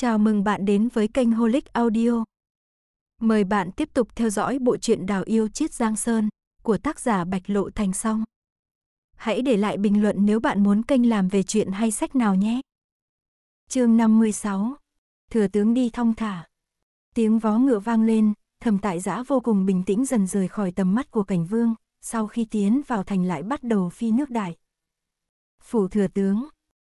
Chào mừng bạn đến với kênh Holic Audio. Mời bạn tiếp tục theo dõi bộ truyện Đào yêu chiết Giang Sơn của tác giả Bạch Lộ Thành Song. Hãy để lại bình luận nếu bạn muốn kênh làm về chuyện hay sách nào nhé. Chương 56. Thừa tướng đi thong thả. Tiếng vó ngựa vang lên, thầm Tại Giã vô cùng bình tĩnh dần rời khỏi tầm mắt của Cảnh Vương, sau khi tiến vào thành lại bắt đầu phi nước đại. Phủ thừa tướng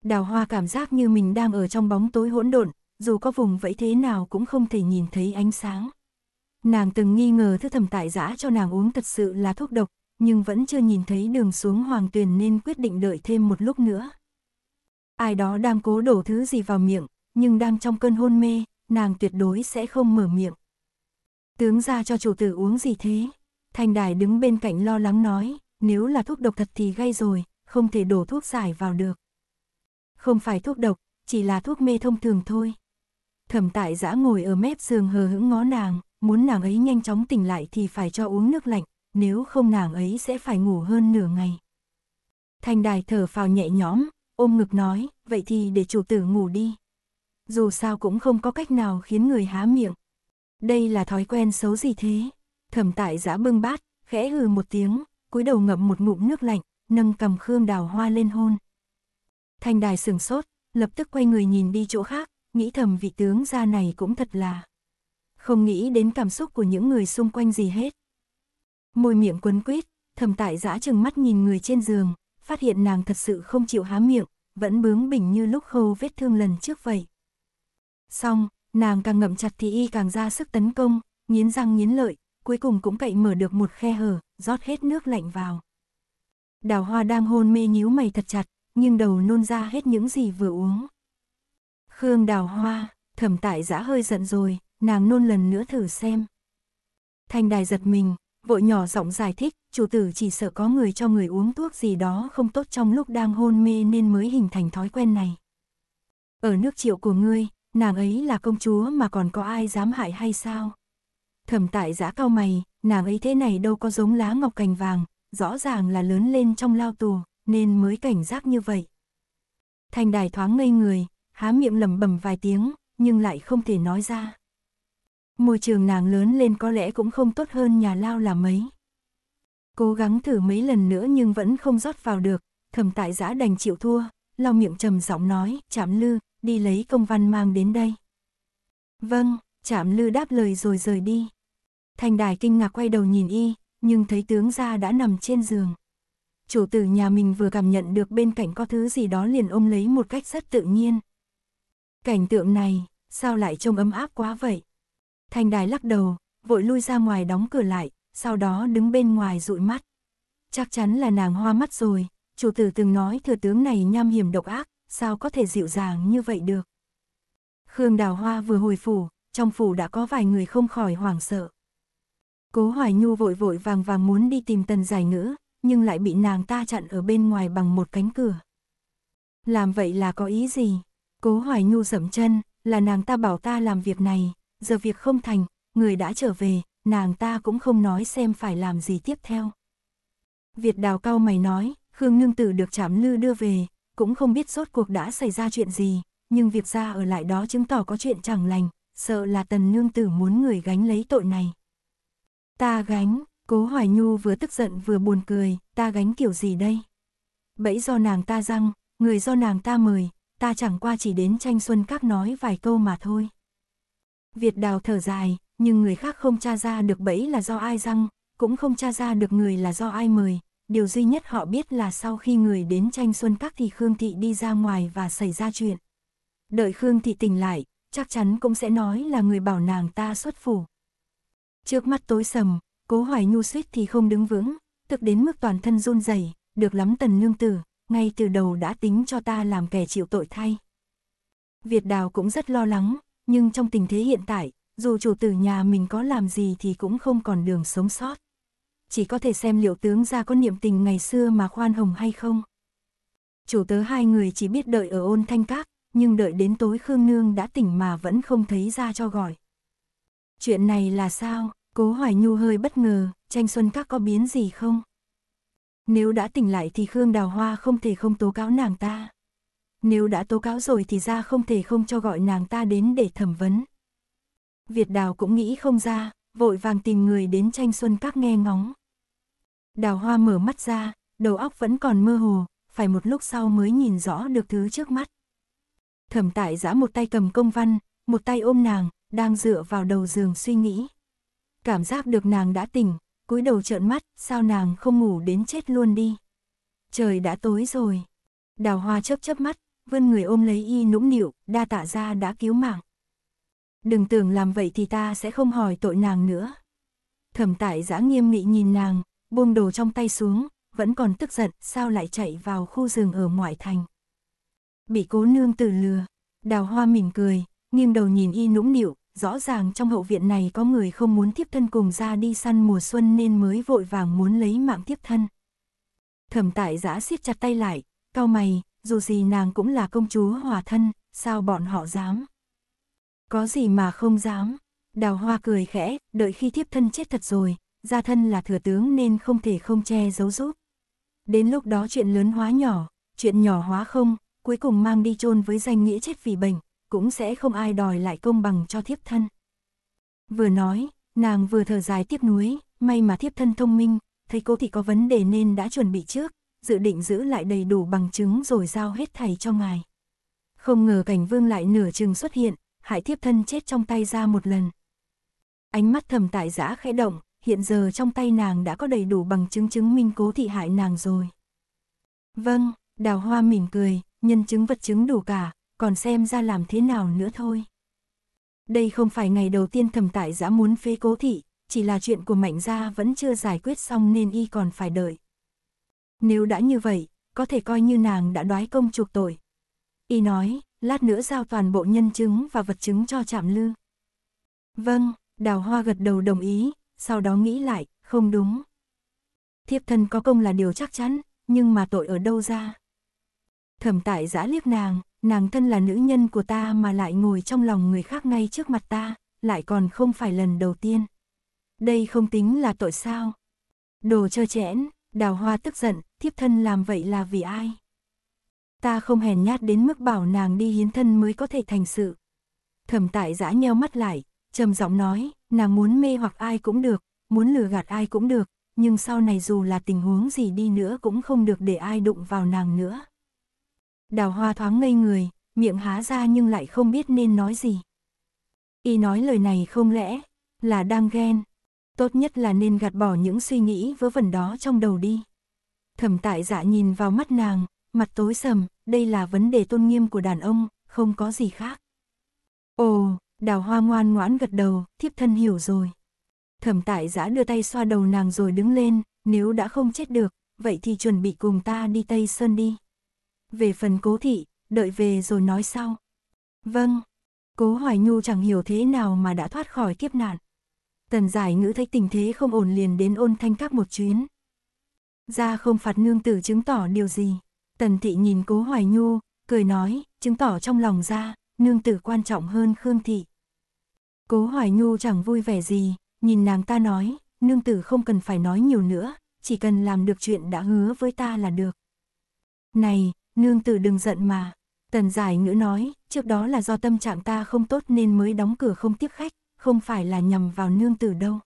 Đào Hoa cảm giác như mình đang ở trong bóng tối hỗn độn, dù có vùng vẫy thế nào cũng không thể nhìn thấy ánh sáng. Nàng từng nghi ngờ thứ thầm tại giã cho nàng uống thật sự là thuốc độc, nhưng vẫn chưa nhìn thấy đường xuống hoàng tuyền nên quyết định đợi thêm một lúc nữa. Ai đó đang cố đổ thứ gì vào miệng, nhưng đang trong cơn hôn mê, nàng tuyệt đối sẽ không mở miệng. Tướng ra cho chủ tử uống gì thế? Thành đài đứng bên cạnh lo lắng nói, nếu là thuốc độc thật thì gây rồi, không thể đổ thuốc giải vào được. Không phải thuốc độc, chỉ là thuốc mê thông thường thôi. Thẩm tại giã ngồi ở mép giường hờ hững ngó nàng, muốn nàng ấy nhanh chóng tỉnh lại thì phải cho uống nước lạnh, nếu không nàng ấy sẽ phải ngủ hơn nửa ngày. Thanh đài thở phào nhẹ nhõm, ôm ngực nói, vậy thì để chủ tử ngủ đi. Dù sao cũng không có cách nào khiến người há miệng. Đây là thói quen xấu gì thế? Thẩm tại giã bưng bát, khẽ hừ một tiếng, cúi đầu ngậm một ngụm nước lạnh, nâng cầm khương đào hoa lên hôn. Thanh đài sừng sốt, lập tức quay người nhìn đi chỗ khác, nghĩ thầm vị tướng gia này cũng thật là không nghĩ đến cảm xúc của những người xung quanh gì hết. Môi miệng quấn quýt, thầm tại giã chừng mắt nhìn người trên giường, phát hiện nàng thật sự không chịu há miệng, vẫn bướng bỉnh như lúc khâu vết thương lần trước vậy. Xong, nàng càng ngậm chặt thì y càng ra sức tấn công, nghiến răng nghiến lợi, cuối cùng cũng cậy mở được một khe hở, rót hết nước lạnh vào. Đào hoa đang hôn mê nhíu mày thật chặt, nhưng đầu nôn ra hết những gì vừa uống. Khương đào hoa, thẩm tại giã hơi giận rồi, nàng nôn lần nữa thử xem. Thanh đài giật mình, vội nhỏ giọng giải thích, chủ tử chỉ sợ có người cho người uống thuốc gì đó không tốt trong lúc đang hôn mê nên mới hình thành thói quen này. Ở nước triệu của ngươi, nàng ấy là công chúa mà còn có ai dám hại hay sao? Thẩm tại giã cao mày, nàng ấy thế này đâu có giống lá ngọc cành vàng, rõ ràng là lớn lên trong lao tù, nên mới cảnh giác như vậy. Thành đài thoáng ngây người, há miệng lẩm bẩm vài tiếng, nhưng lại không thể nói ra. Môi trường nàng lớn lên có lẽ cũng không tốt hơn nhà lao là mấy. Cố gắng thử mấy lần nữa nhưng vẫn không rót vào được, thầm tại giã đành chịu thua, lau miệng trầm giọng nói, chạm lư, đi lấy công văn mang đến đây. Vâng, chạm lư đáp lời rồi rời đi. Thành đài kinh ngạc quay đầu nhìn y, nhưng thấy tướng gia đã nằm trên giường. Chủ tử nhà mình vừa cảm nhận được bên cạnh có thứ gì đó liền ôm lấy một cách rất tự nhiên, Cảnh tượng này, sao lại trông ấm áp quá vậy? Thành đài lắc đầu, vội lui ra ngoài đóng cửa lại, sau đó đứng bên ngoài dụi mắt. Chắc chắn là nàng hoa mắt rồi, chủ tử từng nói thừa tướng này nham hiểm độc ác, sao có thể dịu dàng như vậy được. Khương Đào Hoa vừa hồi phủ, trong phủ đã có vài người không khỏi hoảng sợ. Cố Hoài Nhu vội vội vàng vàng muốn đi tìm tần giải ngữ, nhưng lại bị nàng ta chặn ở bên ngoài bằng một cánh cửa. Làm vậy là có ý gì? Cố Hoài Nhu dậm chân, là nàng ta bảo ta làm việc này, giờ việc không thành, người đã trở về, nàng ta cũng không nói xem phải làm gì tiếp theo. Việt đào cao mày nói, Khương Nương Tử được chảm lư đưa về, cũng không biết rốt cuộc đã xảy ra chuyện gì, nhưng việc ra ở lại đó chứng tỏ có chuyện chẳng lành, sợ là tần nương tử muốn người gánh lấy tội này. Ta gánh, cố hoài nhu vừa tức giận vừa buồn cười, ta gánh kiểu gì đây? Bẫy do nàng ta răng, người do nàng ta mời, ta chẳng qua chỉ đến tranh xuân các nói vài câu mà thôi. Việt đào thở dài, nhưng người khác không tra ra được bẫy là do ai răng, cũng không tra ra được người là do ai mời. Điều duy nhất họ biết là sau khi người đến tranh xuân các thì Khương Thị đi ra ngoài và xảy ra chuyện. Đợi Khương Thị tỉnh lại, chắc chắn cũng sẽ nói là người bảo nàng ta xuất phủ. Trước mắt tối sầm, cố hoài nhu suýt thì không đứng vững, tức đến mức toàn thân run rẩy được lắm tần nương tử, ngay từ đầu đã tính cho ta làm kẻ chịu tội thay. Việt Đào cũng rất lo lắng, nhưng trong tình thế hiện tại, dù chủ tử nhà mình có làm gì thì cũng không còn đường sống sót. Chỉ có thể xem liệu tướng gia có niệm tình ngày xưa mà khoan hồng hay không. Chủ tớ hai người chỉ biết đợi ở ôn thanh các, nhưng đợi đến tối Khương Nương đã tỉnh mà vẫn không thấy ra cho gọi. Chuyện này là sao? Cố Hoài Nhu hơi bất ngờ, tranh xuân các có biến gì không? Nếu đã tỉnh lại thì Khương Đào Hoa không thể không tố cáo nàng ta. Nếu đã tố cáo rồi thì ra không thể không cho gọi nàng ta đến để thẩm vấn. Việt Đào cũng nghĩ không ra, vội vàng tìm người đến tranh xuân các nghe ngóng. Đào Hoa mở mắt ra, đầu óc vẫn còn mơ hồ, phải một lúc sau mới nhìn rõ được thứ trước mắt. Thẩm tại giã một tay cầm công văn, một tay ôm nàng, đang dựa vào đầu giường suy nghĩ. Cảm giác được nàng đã tỉnh, cúi đầu trợn mắt, sao nàng không ngủ đến chết luôn đi. Trời đã tối rồi. Đào hoa chớp chớp mắt, vươn người ôm lấy y nũng nịu, đa tạ ra đã cứu mạng. Đừng tưởng làm vậy thì ta sẽ không hỏi tội nàng nữa. Thẩm tại giã nghiêm nghị nhìn nàng, buông đồ trong tay xuống, vẫn còn tức giận sao lại chạy vào khu rừng ở ngoại thành. Bị cố nương từ lừa, đào hoa mỉm cười, nghiêng đầu nhìn y nũng nịu, rõ ràng trong hậu viện này có người không muốn tiếp thân cùng ra đi săn mùa xuân nên mới vội vàng muốn lấy mạng tiếp thân. Thẩm tại giã siết chặt tay lại, cao mày, dù gì nàng cũng là công chúa hòa thân, sao bọn họ dám? Có gì mà không dám? Đào hoa cười khẽ, đợi khi thiếp thân chết thật rồi, gia thân là thừa tướng nên không thể không che giấu giúp. Đến lúc đó chuyện lớn hóa nhỏ, chuyện nhỏ hóa không, cuối cùng mang đi chôn với danh nghĩa chết vì bệnh, cũng sẽ không ai đòi lại công bằng cho thiếp thân. Vừa nói, nàng vừa thở dài tiếc nuối, may mà thiếp thân thông minh, thấy cô thì có vấn đề nên đã chuẩn bị trước, dự định giữ lại đầy đủ bằng chứng rồi giao hết thầy cho ngài. Không ngờ cảnh vương lại nửa chừng xuất hiện, hại thiếp thân chết trong tay ra một lần. Ánh mắt thầm tại giã khẽ động, hiện giờ trong tay nàng đã có đầy đủ bằng chứng chứng minh cố thị hại nàng rồi. Vâng, đào hoa mỉm cười, nhân chứng vật chứng đủ cả, còn xem ra làm thế nào nữa thôi. Đây không phải ngày đầu tiên thẩm tại giã muốn phê cố thị, chỉ là chuyện của mạnh gia vẫn chưa giải quyết xong nên y còn phải đợi. Nếu đã như vậy, có thể coi như nàng đã đoái công chuộc tội. Y nói, lát nữa giao toàn bộ nhân chứng và vật chứng cho trạm lư. Vâng, đào hoa gật đầu đồng ý, sau đó nghĩ lại, không đúng. Thiếp thân có công là điều chắc chắn, nhưng mà tội ở đâu ra? Thẩm tại giã liếc nàng, nàng thân là nữ nhân của ta mà lại ngồi trong lòng người khác ngay trước mặt ta, lại còn không phải lần đầu tiên. Đây không tính là tội sao. Đồ trơ chẽn, đào hoa tức giận, thiếp thân làm vậy là vì ai? Ta không hèn nhát đến mức bảo nàng đi hiến thân mới có thể thành sự. Thẩm tại giã nheo mắt lại, trầm giọng nói, nàng muốn mê hoặc ai cũng được, muốn lừa gạt ai cũng được, nhưng sau này dù là tình huống gì đi nữa cũng không được để ai đụng vào nàng nữa. Đào hoa thoáng ngây người, miệng há ra nhưng lại không biết nên nói gì. Y nói lời này không lẽ là đang ghen. Tốt nhất là nên gạt bỏ những suy nghĩ vớ vẩn đó trong đầu đi. Thẩm tại dạ nhìn vào mắt nàng, mặt tối sầm, đây là vấn đề tôn nghiêm của đàn ông, không có gì khác. Ồ, đào hoa ngoan ngoãn gật đầu, thiếp thân hiểu rồi. Thẩm tại giã dạ đưa tay xoa đầu nàng rồi đứng lên, nếu đã không chết được, vậy thì chuẩn bị cùng ta đi Tây Sơn đi về phần cố thị, đợi về rồi nói sau. Vâng, cố Hoài Nhu chẳng hiểu thế nào mà đã thoát khỏi kiếp nạn. Tần giải ngữ thấy tình thế không ổn liền đến ôn thanh các một chuyến. Ra không phạt nương tử chứng tỏ điều gì. Tần thị nhìn cố Hoài Nhu, cười nói, chứng tỏ trong lòng ra, nương tử quan trọng hơn Khương thị. Cố Hoài Nhu chẳng vui vẻ gì, nhìn nàng ta nói, nương tử không cần phải nói nhiều nữa, chỉ cần làm được chuyện đã hứa với ta là được. Này, Nương tử đừng giận mà. Tần giải ngữ nói, trước đó là do tâm trạng ta không tốt nên mới đóng cửa không tiếp khách, không phải là nhầm vào nương tử đâu.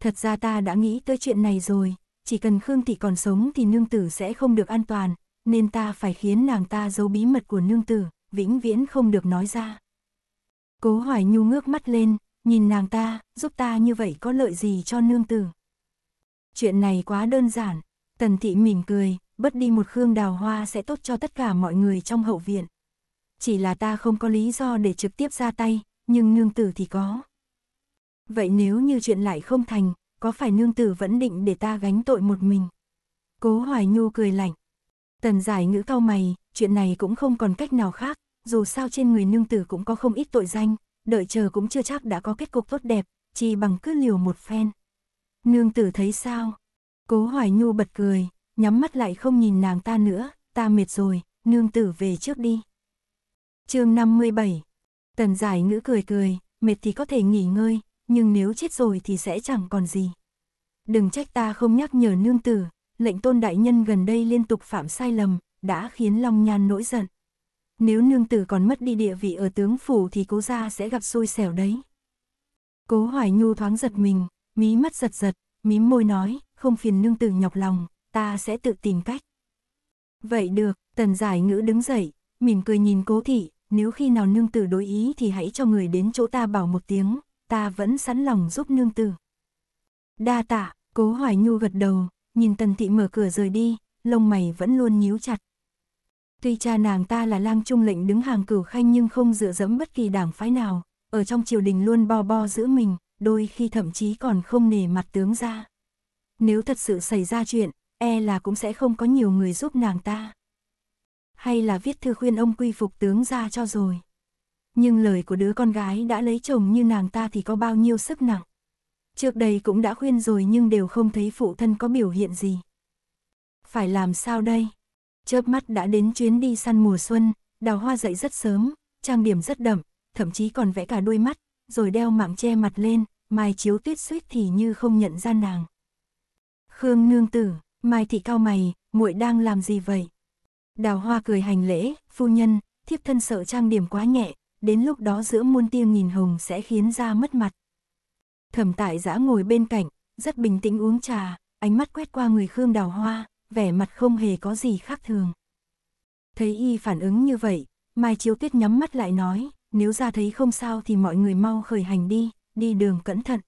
Thật ra ta đã nghĩ tới chuyện này rồi, chỉ cần Khương Thị còn sống thì nương tử sẽ không được an toàn, nên ta phải khiến nàng ta giấu bí mật của nương tử, vĩnh viễn không được nói ra. Cố hỏi Nhu ngước mắt lên, nhìn nàng ta, giúp ta như vậy có lợi gì cho nương tử. Chuyện này quá đơn giản, Tần Thị mỉm cười, bất đi một khương đào hoa sẽ tốt cho tất cả mọi người trong hậu viện. Chỉ là ta không có lý do để trực tiếp ra tay, nhưng nương tử thì có. Vậy nếu như chuyện lại không thành, có phải nương tử vẫn định để ta gánh tội một mình? Cố Hoài Nhu cười lạnh. Tần giải ngữ cao mày, chuyện này cũng không còn cách nào khác, dù sao trên người nương tử cũng có không ít tội danh, đợi chờ cũng chưa chắc đã có kết cục tốt đẹp, chỉ bằng cứ liều một phen. Nương tử thấy sao? Cố Hoài Nhu bật cười, nhắm mắt lại không nhìn nàng ta nữa, ta mệt rồi, nương tử về trước đi. chương 57 Tần giải ngữ cười cười, mệt thì có thể nghỉ ngơi, nhưng nếu chết rồi thì sẽ chẳng còn gì. Đừng trách ta không nhắc nhở nương tử, lệnh tôn đại nhân gần đây liên tục phạm sai lầm, đã khiến Long Nhan nổi giận. Nếu nương tử còn mất đi địa vị ở tướng phủ thì cố gia sẽ gặp xui xẻo đấy. Cố Hoài Nhu thoáng giật mình, mí mắt giật giật, mím môi nói, không phiền nương tử nhọc lòng, ta sẽ tự tìm cách. Vậy được, tần giải ngữ đứng dậy, mỉm cười nhìn cố thị, nếu khi nào nương tử đối ý thì hãy cho người đến chỗ ta bảo một tiếng, ta vẫn sẵn lòng giúp nương tử. Đa tạ, cố hoài nhu gật đầu, nhìn tần thị mở cửa rời đi, lông mày vẫn luôn nhíu chặt. Tuy cha nàng ta là lang trung lệnh đứng hàng cửu khanh nhưng không dựa dẫm bất kỳ đảng phái nào, ở trong triều đình luôn bo bo giữa mình, đôi khi thậm chí còn không nề mặt tướng ra. Nếu thật sự xảy ra chuyện, e là cũng sẽ không có nhiều người giúp nàng ta. Hay là viết thư khuyên ông quy phục tướng ra cho rồi. Nhưng lời của đứa con gái đã lấy chồng như nàng ta thì có bao nhiêu sức nặng. Trước đây cũng đã khuyên rồi nhưng đều không thấy phụ thân có biểu hiện gì. Phải làm sao đây? Chớp mắt đã đến chuyến đi săn mùa xuân, đào hoa dậy rất sớm, trang điểm rất đậm, thậm chí còn vẽ cả đôi mắt, rồi đeo mạng che mặt lên, mai chiếu tuyết suýt thì như không nhận ra nàng. Khương nương tử, Mai thị cao mày, muội đang làm gì vậy? Đào hoa cười hành lễ, phu nhân, thiếp thân sợ trang điểm quá nhẹ, đến lúc đó giữa muôn tiêu nghìn hồng sẽ khiến ra mất mặt. Thẩm tại giã ngồi bên cạnh, rất bình tĩnh uống trà, ánh mắt quét qua người Khương Đào Hoa, vẻ mặt không hề có gì khác thường. Thấy y phản ứng như vậy, Mai Chiếu Tuyết nhắm mắt lại nói, nếu ra thấy không sao thì mọi người mau khởi hành đi, đi đường cẩn thận.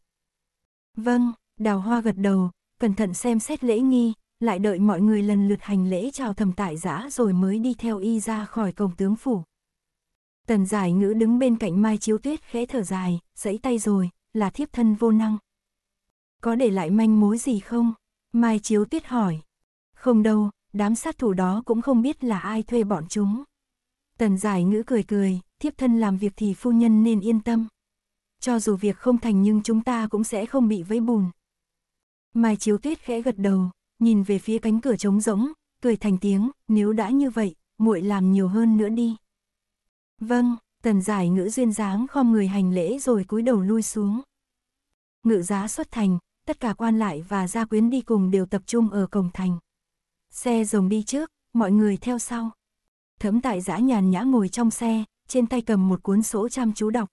Vâng, Đào Hoa gật đầu, cẩn thận xem xét lễ nghi, lại đợi mọi người lần lượt hành lễ chào thầm tại giã rồi mới đi theo y ra khỏi công tướng phủ. Tần giải ngữ đứng bên cạnh Mai Chiếu Tuyết khẽ thở dài, sẫy tay rồi, là thiếp thân vô năng. Có để lại manh mối gì không? Mai Chiếu Tuyết hỏi. Không đâu, đám sát thủ đó cũng không biết là ai thuê bọn chúng. Tần giải ngữ cười cười, thiếp thân làm việc thì phu nhân nên yên tâm. Cho dù việc không thành nhưng chúng ta cũng sẽ không bị vấy bùn. Mai Chiếu Tuyết khẽ gật đầu, nhìn về phía cánh cửa trống rỗng, cười thành tiếng, nếu đã như vậy, muội làm nhiều hơn nữa đi. Vâng, tần giải ngữ duyên dáng khom người hành lễ rồi cúi đầu lui xuống. Ngự giá xuất thành, tất cả quan lại và gia quyến đi cùng đều tập trung ở cổng thành. Xe rồng đi trước, mọi người theo sau. Thấm tại giã nhàn nhã ngồi trong xe, trên tay cầm một cuốn sổ chăm chú đọc.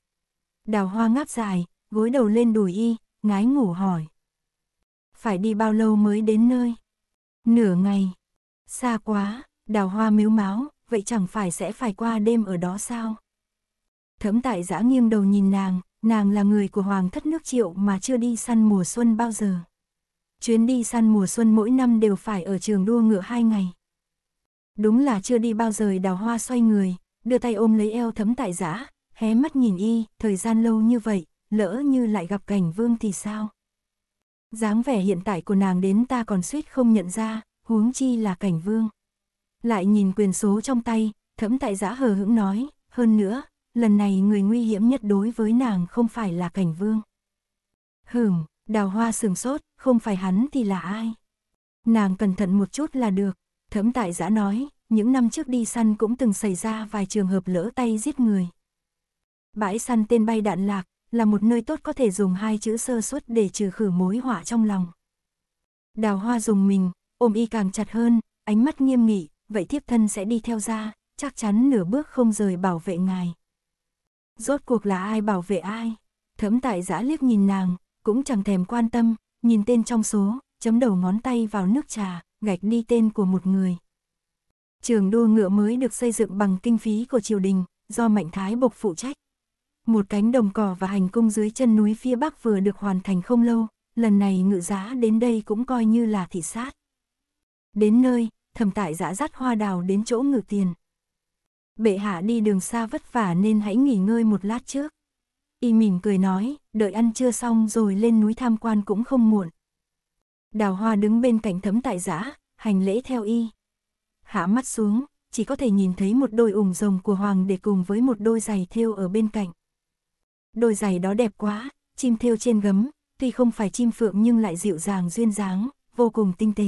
Đào hoa ngáp dài, gối đầu lên đùi y, ngái ngủ hỏi phải đi bao lâu mới đến nơi? Nửa ngày. Xa quá, đào hoa miếu máu, vậy chẳng phải sẽ phải qua đêm ở đó sao? Thấm tại giã nghiêng đầu nhìn nàng, nàng là người của hoàng thất nước triệu mà chưa đi săn mùa xuân bao giờ. Chuyến đi săn mùa xuân mỗi năm đều phải ở trường đua ngựa hai ngày. Đúng là chưa đi bao giờ đào hoa xoay người, đưa tay ôm lấy eo thấm tại giã, hé mắt nhìn y, thời gian lâu như vậy, lỡ như lại gặp cảnh vương thì sao? dáng vẻ hiện tại của nàng đến ta còn suýt không nhận ra, huống chi là cảnh vương. Lại nhìn quyền số trong tay, thẫm tại giã hờ hững nói, hơn nữa, lần này người nguy hiểm nhất đối với nàng không phải là cảnh vương. Hửm, đào hoa sừng sốt, không phải hắn thì là ai? Nàng cẩn thận một chút là được, thẫm tại giã nói, những năm trước đi săn cũng từng xảy ra vài trường hợp lỡ tay giết người. Bãi săn tên bay đạn lạc, là một nơi tốt có thể dùng hai chữ sơ suất để trừ khử mối họa trong lòng. Đào hoa dùng mình, ôm y càng chặt hơn, ánh mắt nghiêm nghị, vậy thiếp thân sẽ đi theo ra, chắc chắn nửa bước không rời bảo vệ ngài. Rốt cuộc là ai bảo vệ ai? Thấm tại giã liếc nhìn nàng, cũng chẳng thèm quan tâm, nhìn tên trong số, chấm đầu ngón tay vào nước trà, gạch đi tên của một người. Trường đua ngựa mới được xây dựng bằng kinh phí của triều đình, do Mạnh Thái Bộc phụ trách một cánh đồng cỏ và hành cung dưới chân núi phía Bắc vừa được hoàn thành không lâu, lần này ngự giá đến đây cũng coi như là thị sát. Đến nơi, thẩm tại giã dắt hoa đào đến chỗ ngự tiền. Bệ hạ đi đường xa vất vả nên hãy nghỉ ngơi một lát trước. Y mỉm cười nói, đợi ăn trưa xong rồi lên núi tham quan cũng không muộn. Đào hoa đứng bên cạnh thấm tại giã, hành lễ theo y. Hạ mắt xuống, chỉ có thể nhìn thấy một đôi ủng rồng của hoàng để cùng với một đôi giày thêu ở bên cạnh đôi giày đó đẹp quá, chim thêu trên gấm, tuy không phải chim phượng nhưng lại dịu dàng duyên dáng, vô cùng tinh tế.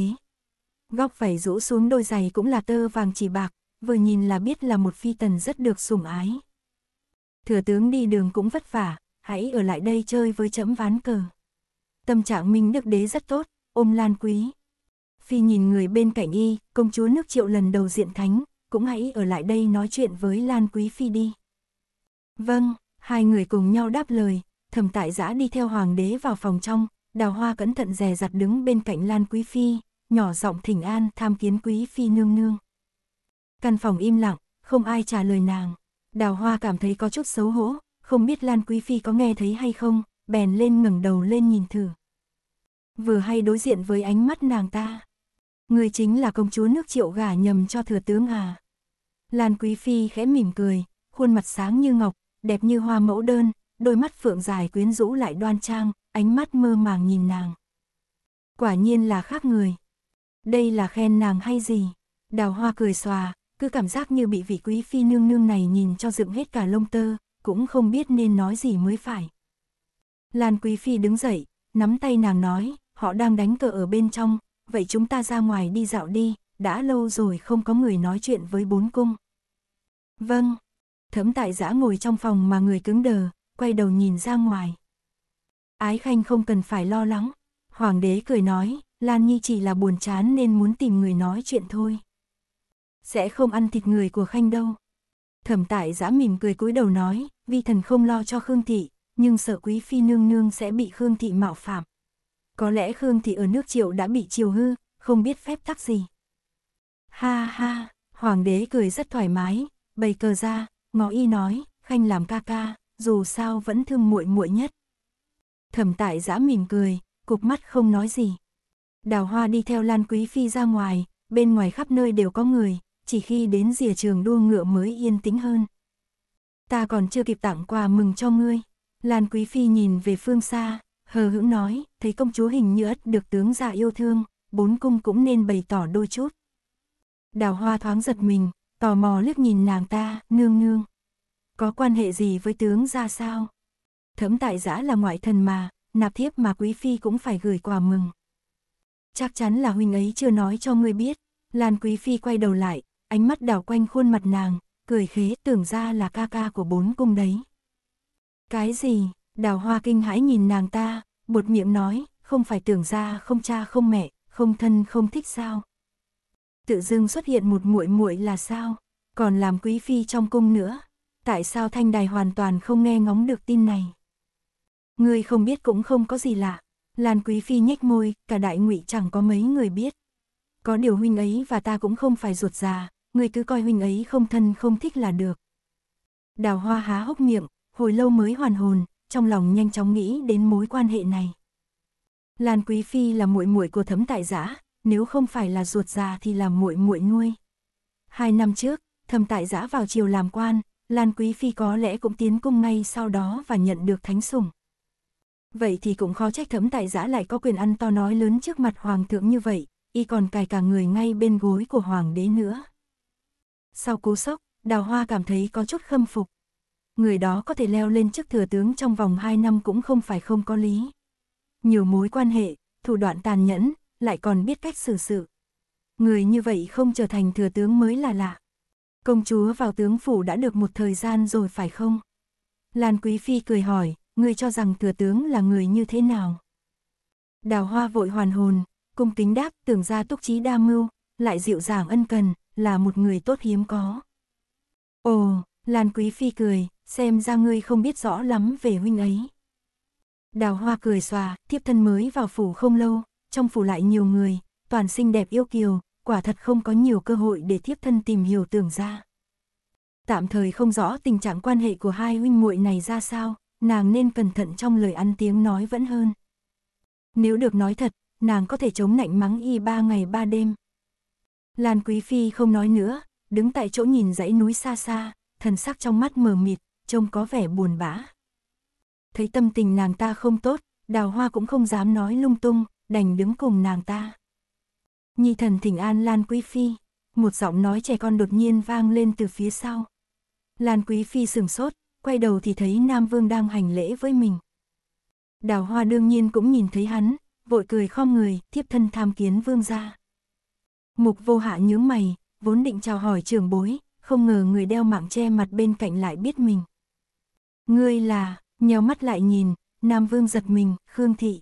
Góc vảy rũ xuống đôi giày cũng là tơ vàng chỉ bạc, vừa nhìn là biết là một phi tần rất được sủng ái. Thừa tướng đi đường cũng vất vả, hãy ở lại đây chơi với chấm ván cờ. Tâm trạng Minh Đức Đế rất tốt, ôm Lan Quý. Phi nhìn người bên cạnh y, công chúa nước triệu lần đầu diện thánh, cũng hãy ở lại đây nói chuyện với Lan Quý Phi đi. Vâng. Hai người cùng nhau đáp lời, thầm tại giã đi theo hoàng đế vào phòng trong, đào hoa cẩn thận dè dặt đứng bên cạnh Lan Quý Phi, nhỏ giọng thỉnh an tham kiến Quý Phi nương nương. Căn phòng im lặng, không ai trả lời nàng. Đào hoa cảm thấy có chút xấu hổ, không biết Lan Quý Phi có nghe thấy hay không, bèn lên ngẩng đầu lên nhìn thử. Vừa hay đối diện với ánh mắt nàng ta. Người chính là công chúa nước triệu gả nhầm cho thừa tướng à. Lan Quý Phi khẽ mỉm cười, khuôn mặt sáng như ngọc, đẹp như hoa mẫu đơn, đôi mắt phượng dài quyến rũ lại đoan trang, ánh mắt mơ màng nhìn nàng. Quả nhiên là khác người. Đây là khen nàng hay gì? Đào hoa cười xòa, cứ cảm giác như bị vị quý phi nương nương này nhìn cho dựng hết cả lông tơ, cũng không biết nên nói gì mới phải. Lan quý phi đứng dậy, nắm tay nàng nói, họ đang đánh cờ ở bên trong, vậy chúng ta ra ngoài đi dạo đi, đã lâu rồi không có người nói chuyện với bốn cung. Vâng thấm tại giã ngồi trong phòng mà người cứng đờ, quay đầu nhìn ra ngoài. Ái Khanh không cần phải lo lắng, Hoàng đế cười nói, Lan Nhi chỉ là buồn chán nên muốn tìm người nói chuyện thôi. Sẽ không ăn thịt người của Khanh đâu. Thẩm tại giã mỉm cười cúi đầu nói, vi thần không lo cho Khương Thị, nhưng sợ quý phi nương nương sẽ bị Khương Thị mạo phạm. Có lẽ Khương Thị ở nước triệu đã bị triều hư, không biết phép tắc gì. Ha ha, hoàng đế cười rất thoải mái, bày cờ ra, Ngó y nói, khanh làm ca ca, dù sao vẫn thương muội muội nhất. Thẩm tại giã mỉm cười, cục mắt không nói gì. Đào hoa đi theo Lan Quý Phi ra ngoài, bên ngoài khắp nơi đều có người, chỉ khi đến rìa trường đua ngựa mới yên tĩnh hơn. Ta còn chưa kịp tặng quà mừng cho ngươi. Lan Quý Phi nhìn về phương xa, hờ hững nói, thấy công chúa hình như ất được tướng già yêu thương, bốn cung cũng nên bày tỏ đôi chút. Đào hoa thoáng giật mình, tò mò liếc nhìn nàng ta, nương nương. Có quan hệ gì với tướng ra sao? Thấm tại giã là ngoại thần mà, nạp thiếp mà quý phi cũng phải gửi quà mừng. Chắc chắn là huynh ấy chưa nói cho ngươi biết. Lan quý phi quay đầu lại, ánh mắt đảo quanh khuôn mặt nàng, cười khế tưởng ra là ca ca của bốn cung đấy. Cái gì? Đào hoa kinh hãi nhìn nàng ta, buột miệng nói, không phải tưởng ra không cha không mẹ, không thân không thích sao tự dưng xuất hiện một muội muội là sao? Còn làm quý phi trong cung nữa. Tại sao Thanh Đài hoàn toàn không nghe ngóng được tin này? Ngươi không biết cũng không có gì lạ. Lan quý phi nhếch môi, cả đại ngụy chẳng có mấy người biết. Có điều huynh ấy và ta cũng không phải ruột già, ngươi cứ coi huynh ấy không thân không thích là được. Đào hoa há hốc miệng, hồi lâu mới hoàn hồn, trong lòng nhanh chóng nghĩ đến mối quan hệ này. Lan Quý Phi là muội muội của thấm tại giã, nếu không phải là ruột già thì làm muội muội nuôi. Hai năm trước, thầm tại giã vào triều làm quan, Lan Quý Phi có lẽ cũng tiến cung ngay sau đó và nhận được thánh sủng. Vậy thì cũng khó trách thấm tại giã lại có quyền ăn to nói lớn trước mặt hoàng thượng như vậy, y còn cài cả người ngay bên gối của hoàng đế nữa. Sau cú sốc, đào hoa cảm thấy có chút khâm phục. Người đó có thể leo lên chức thừa tướng trong vòng 2 năm cũng không phải không có lý. Nhiều mối quan hệ, thủ đoạn tàn nhẫn, lại còn biết cách xử sự. Người như vậy không trở thành thừa tướng mới là lạ. Công chúa vào tướng phủ đã được một thời gian rồi phải không? Lan Quý Phi cười hỏi, người cho rằng thừa tướng là người như thế nào? Đào hoa vội hoàn hồn, cung kính đáp tưởng ra túc trí đa mưu, lại dịu dàng ân cần, là một người tốt hiếm có. Ồ, Lan Quý Phi cười, xem ra ngươi không biết rõ lắm về huynh ấy. Đào hoa cười xòa, thiếp thân mới vào phủ không lâu, trong phủ lại nhiều người, toàn xinh đẹp yêu kiều, quả thật không có nhiều cơ hội để thiếp thân tìm hiểu tưởng ra. Tạm thời không rõ tình trạng quan hệ của hai huynh muội này ra sao, nàng nên cẩn thận trong lời ăn tiếng nói vẫn hơn. Nếu được nói thật, nàng có thể chống nạnh mắng y ba ngày ba đêm. Lan Quý Phi không nói nữa, đứng tại chỗ nhìn dãy núi xa xa, thần sắc trong mắt mờ mịt, trông có vẻ buồn bã. Thấy tâm tình nàng ta không tốt, đào hoa cũng không dám nói lung tung, đành đứng cùng nàng ta. Nhi thần thỉnh an Lan Quý Phi, một giọng nói trẻ con đột nhiên vang lên từ phía sau. Lan Quý Phi sừng sốt, quay đầu thì thấy Nam Vương đang hành lễ với mình. Đào hoa đương nhiên cũng nhìn thấy hắn, vội cười khom người, thiếp thân tham kiến vương gia. Mục vô hạ nhướng mày, vốn định chào hỏi trưởng bối, không ngờ người đeo mạng che mặt bên cạnh lại biết mình. Ngươi là, nhéo mắt lại nhìn, Nam Vương giật mình, Khương Thị.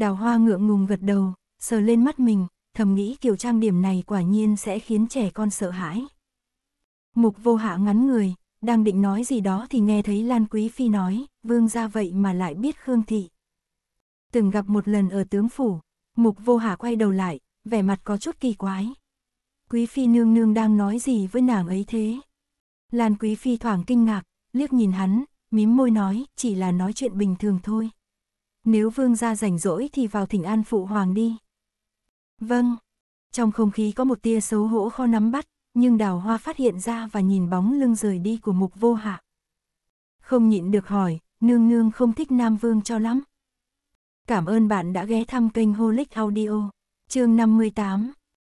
Đào hoa ngượng ngùng gật đầu, sờ lên mắt mình, thầm nghĩ kiểu trang điểm này quả nhiên sẽ khiến trẻ con sợ hãi. Mục vô hạ ngắn người, đang định nói gì đó thì nghe thấy Lan Quý Phi nói, vương ra vậy mà lại biết Khương Thị. Từng gặp một lần ở tướng phủ, mục vô hạ quay đầu lại, vẻ mặt có chút kỳ quái. Quý Phi nương nương đang nói gì với nàng ấy thế? Lan Quý Phi thoảng kinh ngạc, liếc nhìn hắn, mím môi nói, chỉ là nói chuyện bình thường thôi. Nếu vương gia rảnh rỗi thì vào thỉnh an phụ hoàng đi. Vâng. Trong không khí có một tia xấu hổ khó nắm bắt, nhưng đào hoa phát hiện ra và nhìn bóng lưng rời đi của mục vô hạ. Không nhịn được hỏi, nương nương không thích Nam Vương cho lắm. Cảm ơn bạn đã ghé thăm kênh Holic Audio, chương 58.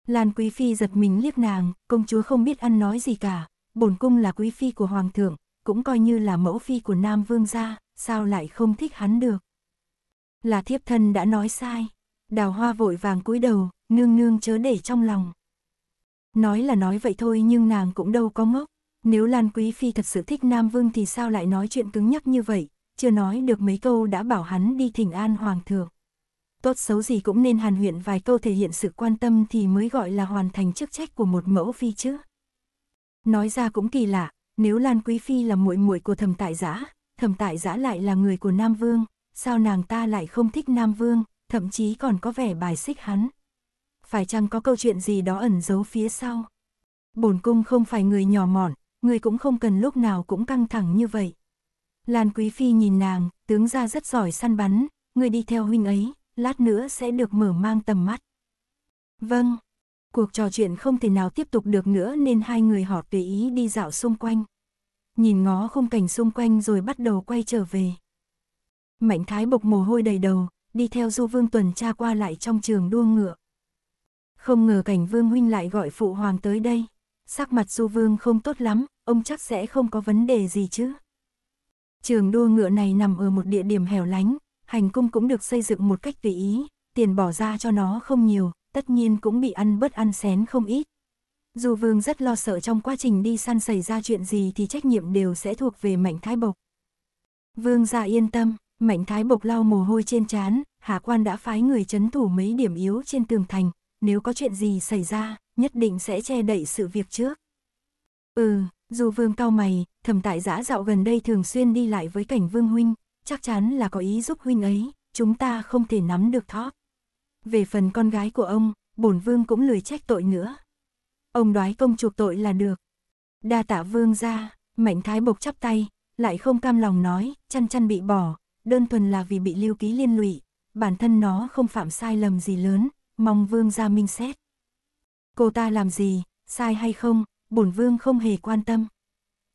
Lan Quý Phi giật mình liếc nàng, công chúa không biết ăn nói gì cả, bổn cung là Quý Phi của Hoàng thượng, cũng coi như là mẫu phi của Nam Vương gia, sao lại không thích hắn được. Là thiếp thân đã nói sai. Đào hoa vội vàng cúi đầu, nương nương chớ để trong lòng. Nói là nói vậy thôi nhưng nàng cũng đâu có ngốc. Nếu Lan Quý Phi thật sự thích Nam Vương thì sao lại nói chuyện cứng nhắc như vậy, chưa nói được mấy câu đã bảo hắn đi thỉnh an Hoàng thượng. Tốt xấu gì cũng nên hàn huyện vài câu thể hiện sự quan tâm thì mới gọi là hoàn thành chức trách của một mẫu phi chứ. Nói ra cũng kỳ lạ, nếu Lan Quý Phi là muội muội của thầm tại giã, thầm tại giã lại là người của Nam Vương, sao nàng ta lại không thích Nam Vương, thậm chí còn có vẻ bài xích hắn. Phải chăng có câu chuyện gì đó ẩn giấu phía sau? Bổn cung không phải người nhỏ mọn, người cũng không cần lúc nào cũng căng thẳng như vậy. Lan Quý Phi nhìn nàng, tướng ra rất giỏi săn bắn, người đi theo huynh ấy, lát nữa sẽ được mở mang tầm mắt. Vâng, cuộc trò chuyện không thể nào tiếp tục được nữa nên hai người họ tùy ý đi dạo xung quanh. Nhìn ngó khung cảnh xung quanh rồi bắt đầu quay trở về. Mạnh Thái bộc mồ hôi đầy đầu, đi theo Du Vương tuần tra qua lại trong trường đua ngựa. Không ngờ cảnh Vương Huynh lại gọi Phụ Hoàng tới đây. Sắc mặt Du Vương không tốt lắm, ông chắc sẽ không có vấn đề gì chứ. Trường đua ngựa này nằm ở một địa điểm hẻo lánh, hành cung cũng được xây dựng một cách tùy ý, tiền bỏ ra cho nó không nhiều, tất nhiên cũng bị ăn bớt ăn xén không ít. Du vương rất lo sợ trong quá trình đi săn xảy ra chuyện gì thì trách nhiệm đều sẽ thuộc về mạnh thái bộc. Vương gia yên tâm, Mạnh Thái Bộc lau mồ hôi trên trán, Hà Quan đã phái người chấn thủ mấy điểm yếu trên tường thành, nếu có chuyện gì xảy ra, nhất định sẽ che đậy sự việc trước. Ừ, dù vương cao mày, thầm tại giã dạo gần đây thường xuyên đi lại với cảnh vương huynh, chắc chắn là có ý giúp huynh ấy, chúng ta không thể nắm được thóp. Về phần con gái của ông, bổn vương cũng lười trách tội nữa. Ông đoái công chuộc tội là được. Đa tạ vương ra, mạnh thái bộc chắp tay, lại không cam lòng nói, chăn chăn bị bỏ, đơn thuần là vì bị lưu ký liên lụy, bản thân nó không phạm sai lầm gì lớn, mong vương ra minh xét. Cô ta làm gì, sai hay không, bổn vương không hề quan tâm.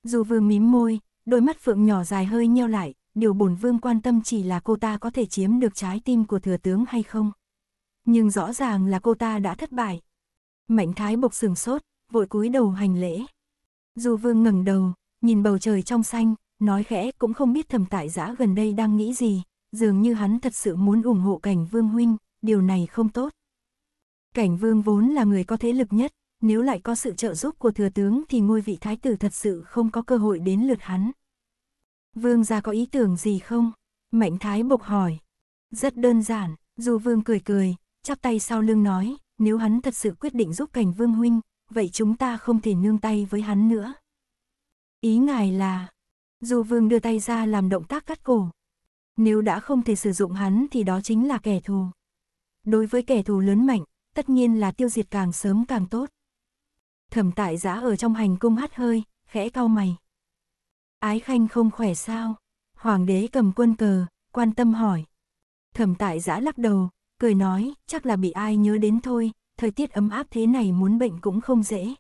Dù vương mím môi, đôi mắt phượng nhỏ dài hơi nheo lại, điều bổn vương quan tâm chỉ là cô ta có thể chiếm được trái tim của thừa tướng hay không. Nhưng rõ ràng là cô ta đã thất bại. Mạnh thái bộc sừng sốt, vội cúi đầu hành lễ. Dù vương ngẩng đầu, nhìn bầu trời trong xanh, nói khẽ cũng không biết thầm tại giã gần đây đang nghĩ gì, dường như hắn thật sự muốn ủng hộ cảnh vương huynh, điều này không tốt. Cảnh vương vốn là người có thế lực nhất, nếu lại có sự trợ giúp của thừa tướng thì ngôi vị thái tử thật sự không có cơ hội đến lượt hắn. Vương gia có ý tưởng gì không? Mạnh thái bộc hỏi. Rất đơn giản, dù vương cười cười, chắp tay sau lưng nói, nếu hắn thật sự quyết định giúp cảnh vương huynh, vậy chúng ta không thể nương tay với hắn nữa. Ý ngài là, Du Vương đưa tay ra làm động tác cắt cổ. Nếu đã không thể sử dụng hắn thì đó chính là kẻ thù. Đối với kẻ thù lớn mạnh, tất nhiên là tiêu diệt càng sớm càng tốt. Thẩm tại giã ở trong hành cung hắt hơi, khẽ cau mày. Ái khanh không khỏe sao? Hoàng đế cầm quân cờ, quan tâm hỏi. Thẩm tại giã lắc đầu, cười nói, chắc là bị ai nhớ đến thôi, thời tiết ấm áp thế này muốn bệnh cũng không dễ.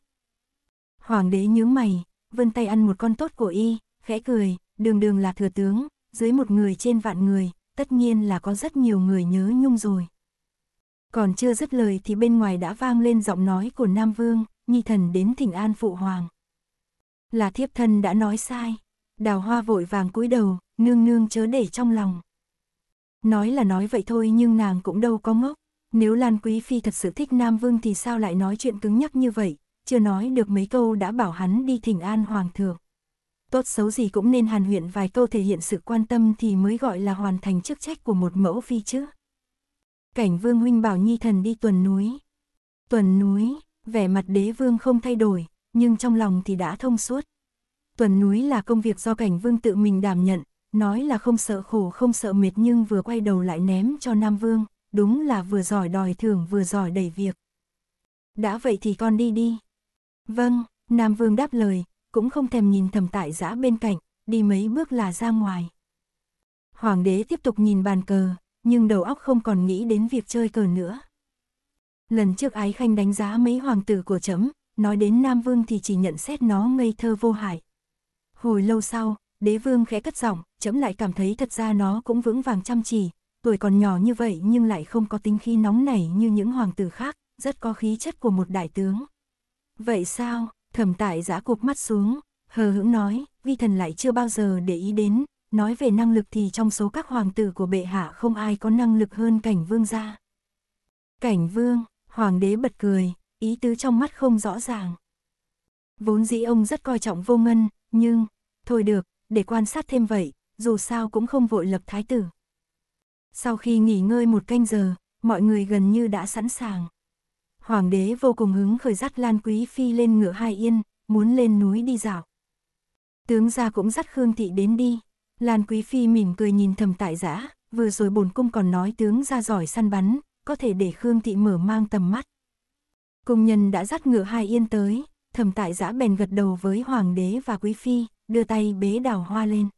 Hoàng đế nhướng mày, vươn tay ăn một con tốt của y, khẽ cười, đường đường là thừa tướng, dưới một người trên vạn người, tất nhiên là có rất nhiều người nhớ nhung rồi. Còn chưa dứt lời thì bên ngoài đã vang lên giọng nói của Nam Vương, nhi thần đến thỉnh an phụ hoàng. Là thiếp thân đã nói sai, đào hoa vội vàng cúi đầu, nương nương chớ để trong lòng. Nói là nói vậy thôi nhưng nàng cũng đâu có ngốc, nếu Lan Quý Phi thật sự thích Nam Vương thì sao lại nói chuyện cứng nhắc như vậy, chưa nói được mấy câu đã bảo hắn đi thỉnh an hoàng thượng tốt xấu gì cũng nên hàn huyện vài câu thể hiện sự quan tâm thì mới gọi là hoàn thành chức trách của một mẫu phi chứ. Cảnh vương huynh bảo nhi thần đi tuần núi. Tuần núi, vẻ mặt đế vương không thay đổi, nhưng trong lòng thì đã thông suốt. Tuần núi là công việc do cảnh vương tự mình đảm nhận, nói là không sợ khổ không sợ mệt nhưng vừa quay đầu lại ném cho Nam Vương, đúng là vừa giỏi đòi thưởng vừa giỏi đẩy việc. Đã vậy thì con đi đi. Vâng, Nam Vương đáp lời, cũng không thèm nhìn thầm tại giã bên cạnh, đi mấy bước là ra ngoài. Hoàng đế tiếp tục nhìn bàn cờ, nhưng đầu óc không còn nghĩ đến việc chơi cờ nữa. Lần trước Ái Khanh đánh giá mấy hoàng tử của chấm, nói đến Nam Vương thì chỉ nhận xét nó ngây thơ vô hại. Hồi lâu sau, đế vương khẽ cất giọng, chấm lại cảm thấy thật ra nó cũng vững vàng chăm chỉ, tuổi còn nhỏ như vậy nhưng lại không có tính khí nóng nảy như những hoàng tử khác, rất có khí chất của một đại tướng. Vậy sao, Thẩm tại giã cục mắt xuống, hờ hững nói, vi thần lại chưa bao giờ để ý đến, nói về năng lực thì trong số các hoàng tử của bệ hạ không ai có năng lực hơn cảnh vương gia. Cảnh vương, hoàng đế bật cười, ý tứ trong mắt không rõ ràng. Vốn dĩ ông rất coi trọng vô ngân, nhưng, thôi được, để quan sát thêm vậy, dù sao cũng không vội lập thái tử. Sau khi nghỉ ngơi một canh giờ, mọi người gần như đã sẵn sàng hoàng đế vô cùng hứng khởi dắt Lan Quý Phi lên ngựa hai yên, muốn lên núi đi dạo. Tướng gia cũng dắt Khương Thị đến đi, Lan Quý Phi mỉm cười nhìn thầm tại giã, vừa rồi bồn cung còn nói tướng gia giỏi săn bắn, có thể để Khương Thị mở mang tầm mắt. Công nhân đã dắt ngựa hai yên tới, thầm tại giã bèn gật đầu với hoàng đế và quý phi, đưa tay bế đào hoa lên.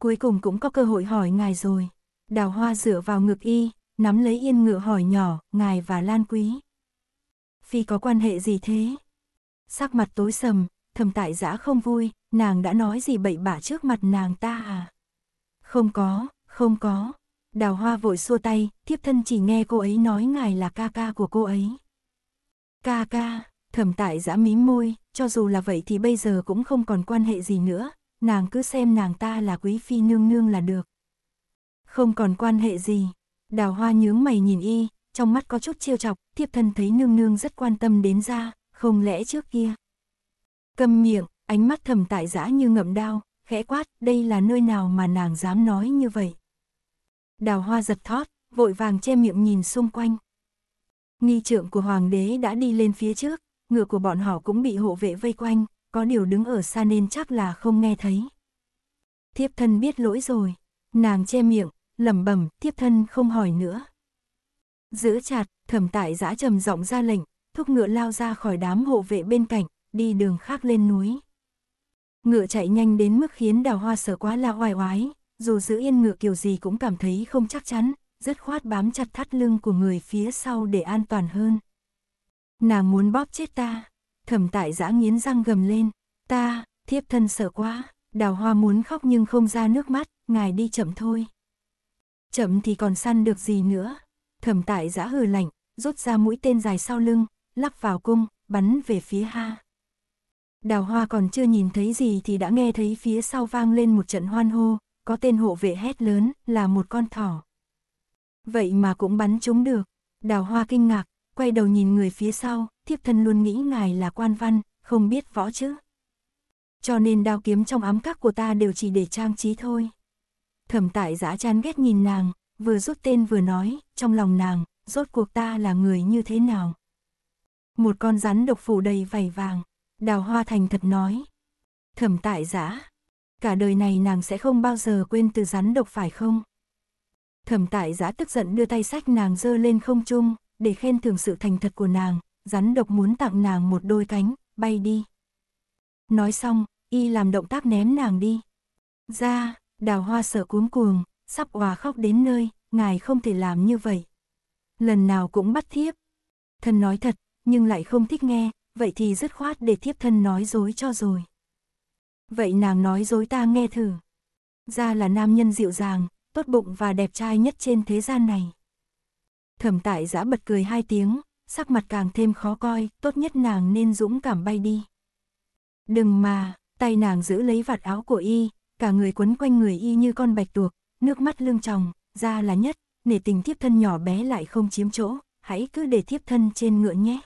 Cuối cùng cũng có cơ hội hỏi ngài rồi. Đào hoa dựa vào ngực y, nắm lấy yên ngựa hỏi nhỏ, ngài và Lan Quý. Phi có quan hệ gì thế? Sắc mặt tối sầm, thầm tại giã không vui, nàng đã nói gì bậy bạ trước mặt nàng ta à? Không có, không có. Đào hoa vội xua tay, thiếp thân chỉ nghe cô ấy nói ngài là ca ca của cô ấy. Ca ca, thầm tại giã mím môi, cho dù là vậy thì bây giờ cũng không còn quan hệ gì nữa, nàng cứ xem nàng ta là quý phi nương nương là được. Không còn quan hệ gì, đào hoa nhướng mày nhìn y, trong mắt có chút trêu chọc, thiếp thân thấy nương nương rất quan tâm đến gia không lẽ trước kia. Cầm miệng, ánh mắt thầm tại giã như ngậm đao, khẽ quát, đây là nơi nào mà nàng dám nói như vậy. Đào hoa giật thót, vội vàng che miệng nhìn xung quanh. Nghi trượng của hoàng đế đã đi lên phía trước, ngựa của bọn họ cũng bị hộ vệ vây quanh, có điều đứng ở xa nên chắc là không nghe thấy. Thiếp thân biết lỗi rồi, nàng che miệng, lẩm bẩm, thiếp thân không hỏi nữa. Giữ chặt, thẩm tại giã trầm giọng ra lệnh, thúc ngựa lao ra khỏi đám hộ vệ bên cạnh, đi đường khác lên núi. Ngựa chạy nhanh đến mức khiến đào hoa sợ quá là oai oái, dù giữ yên ngựa kiểu gì cũng cảm thấy không chắc chắn, dứt khoát bám chặt thắt lưng của người phía sau để an toàn hơn. Nàng muốn bóp chết ta, thẩm tại giã nghiến răng gầm lên, ta, thiếp thân sợ quá, đào hoa muốn khóc nhưng không ra nước mắt, ngài đi chậm thôi. Chậm thì còn săn được gì nữa, Thẩm tại giã hừ lạnh, rút ra mũi tên dài sau lưng, lắp vào cung, bắn về phía ha. Đào hoa còn chưa nhìn thấy gì thì đã nghe thấy phía sau vang lên một trận hoan hô, có tên hộ vệ hét lớn là một con thỏ. Vậy mà cũng bắn trúng được, đào hoa kinh ngạc, quay đầu nhìn người phía sau, thiếp thân luôn nghĩ ngài là quan văn, không biết võ chứ. Cho nên đao kiếm trong ám các của ta đều chỉ để trang trí thôi. Thẩm tại giã chán ghét nhìn nàng, vừa rút tên vừa nói, trong lòng nàng, rốt cuộc ta là người như thế nào. Một con rắn độc phủ đầy vảy vàng, đào hoa thành thật nói. Thẩm tại giã, cả đời này nàng sẽ không bao giờ quên từ rắn độc phải không? Thẩm tại giã tức giận đưa tay sách nàng dơ lên không trung, để khen thưởng sự thành thật của nàng, rắn độc muốn tặng nàng một đôi cánh, bay đi. Nói xong, y làm động tác ném nàng đi. Ra, đào hoa sợ cuống cuồng, sắp hòa khóc đến nơi, ngài không thể làm như vậy. Lần nào cũng bắt thiếp. Thân nói thật, nhưng lại không thích nghe, vậy thì dứt khoát để thiếp thân nói dối cho rồi. Vậy nàng nói dối ta nghe thử. Ra là nam nhân dịu dàng, tốt bụng và đẹp trai nhất trên thế gian này. Thẩm tại giã bật cười hai tiếng, sắc mặt càng thêm khó coi, tốt nhất nàng nên dũng cảm bay đi. Đừng mà, tay nàng giữ lấy vạt áo của y, cả người quấn quanh người y như con bạch tuộc, nước mắt lưng tròng, ra là nhất, nể tình thiếp thân nhỏ bé lại không chiếm chỗ, hãy cứ để thiếp thân trên ngựa nhé.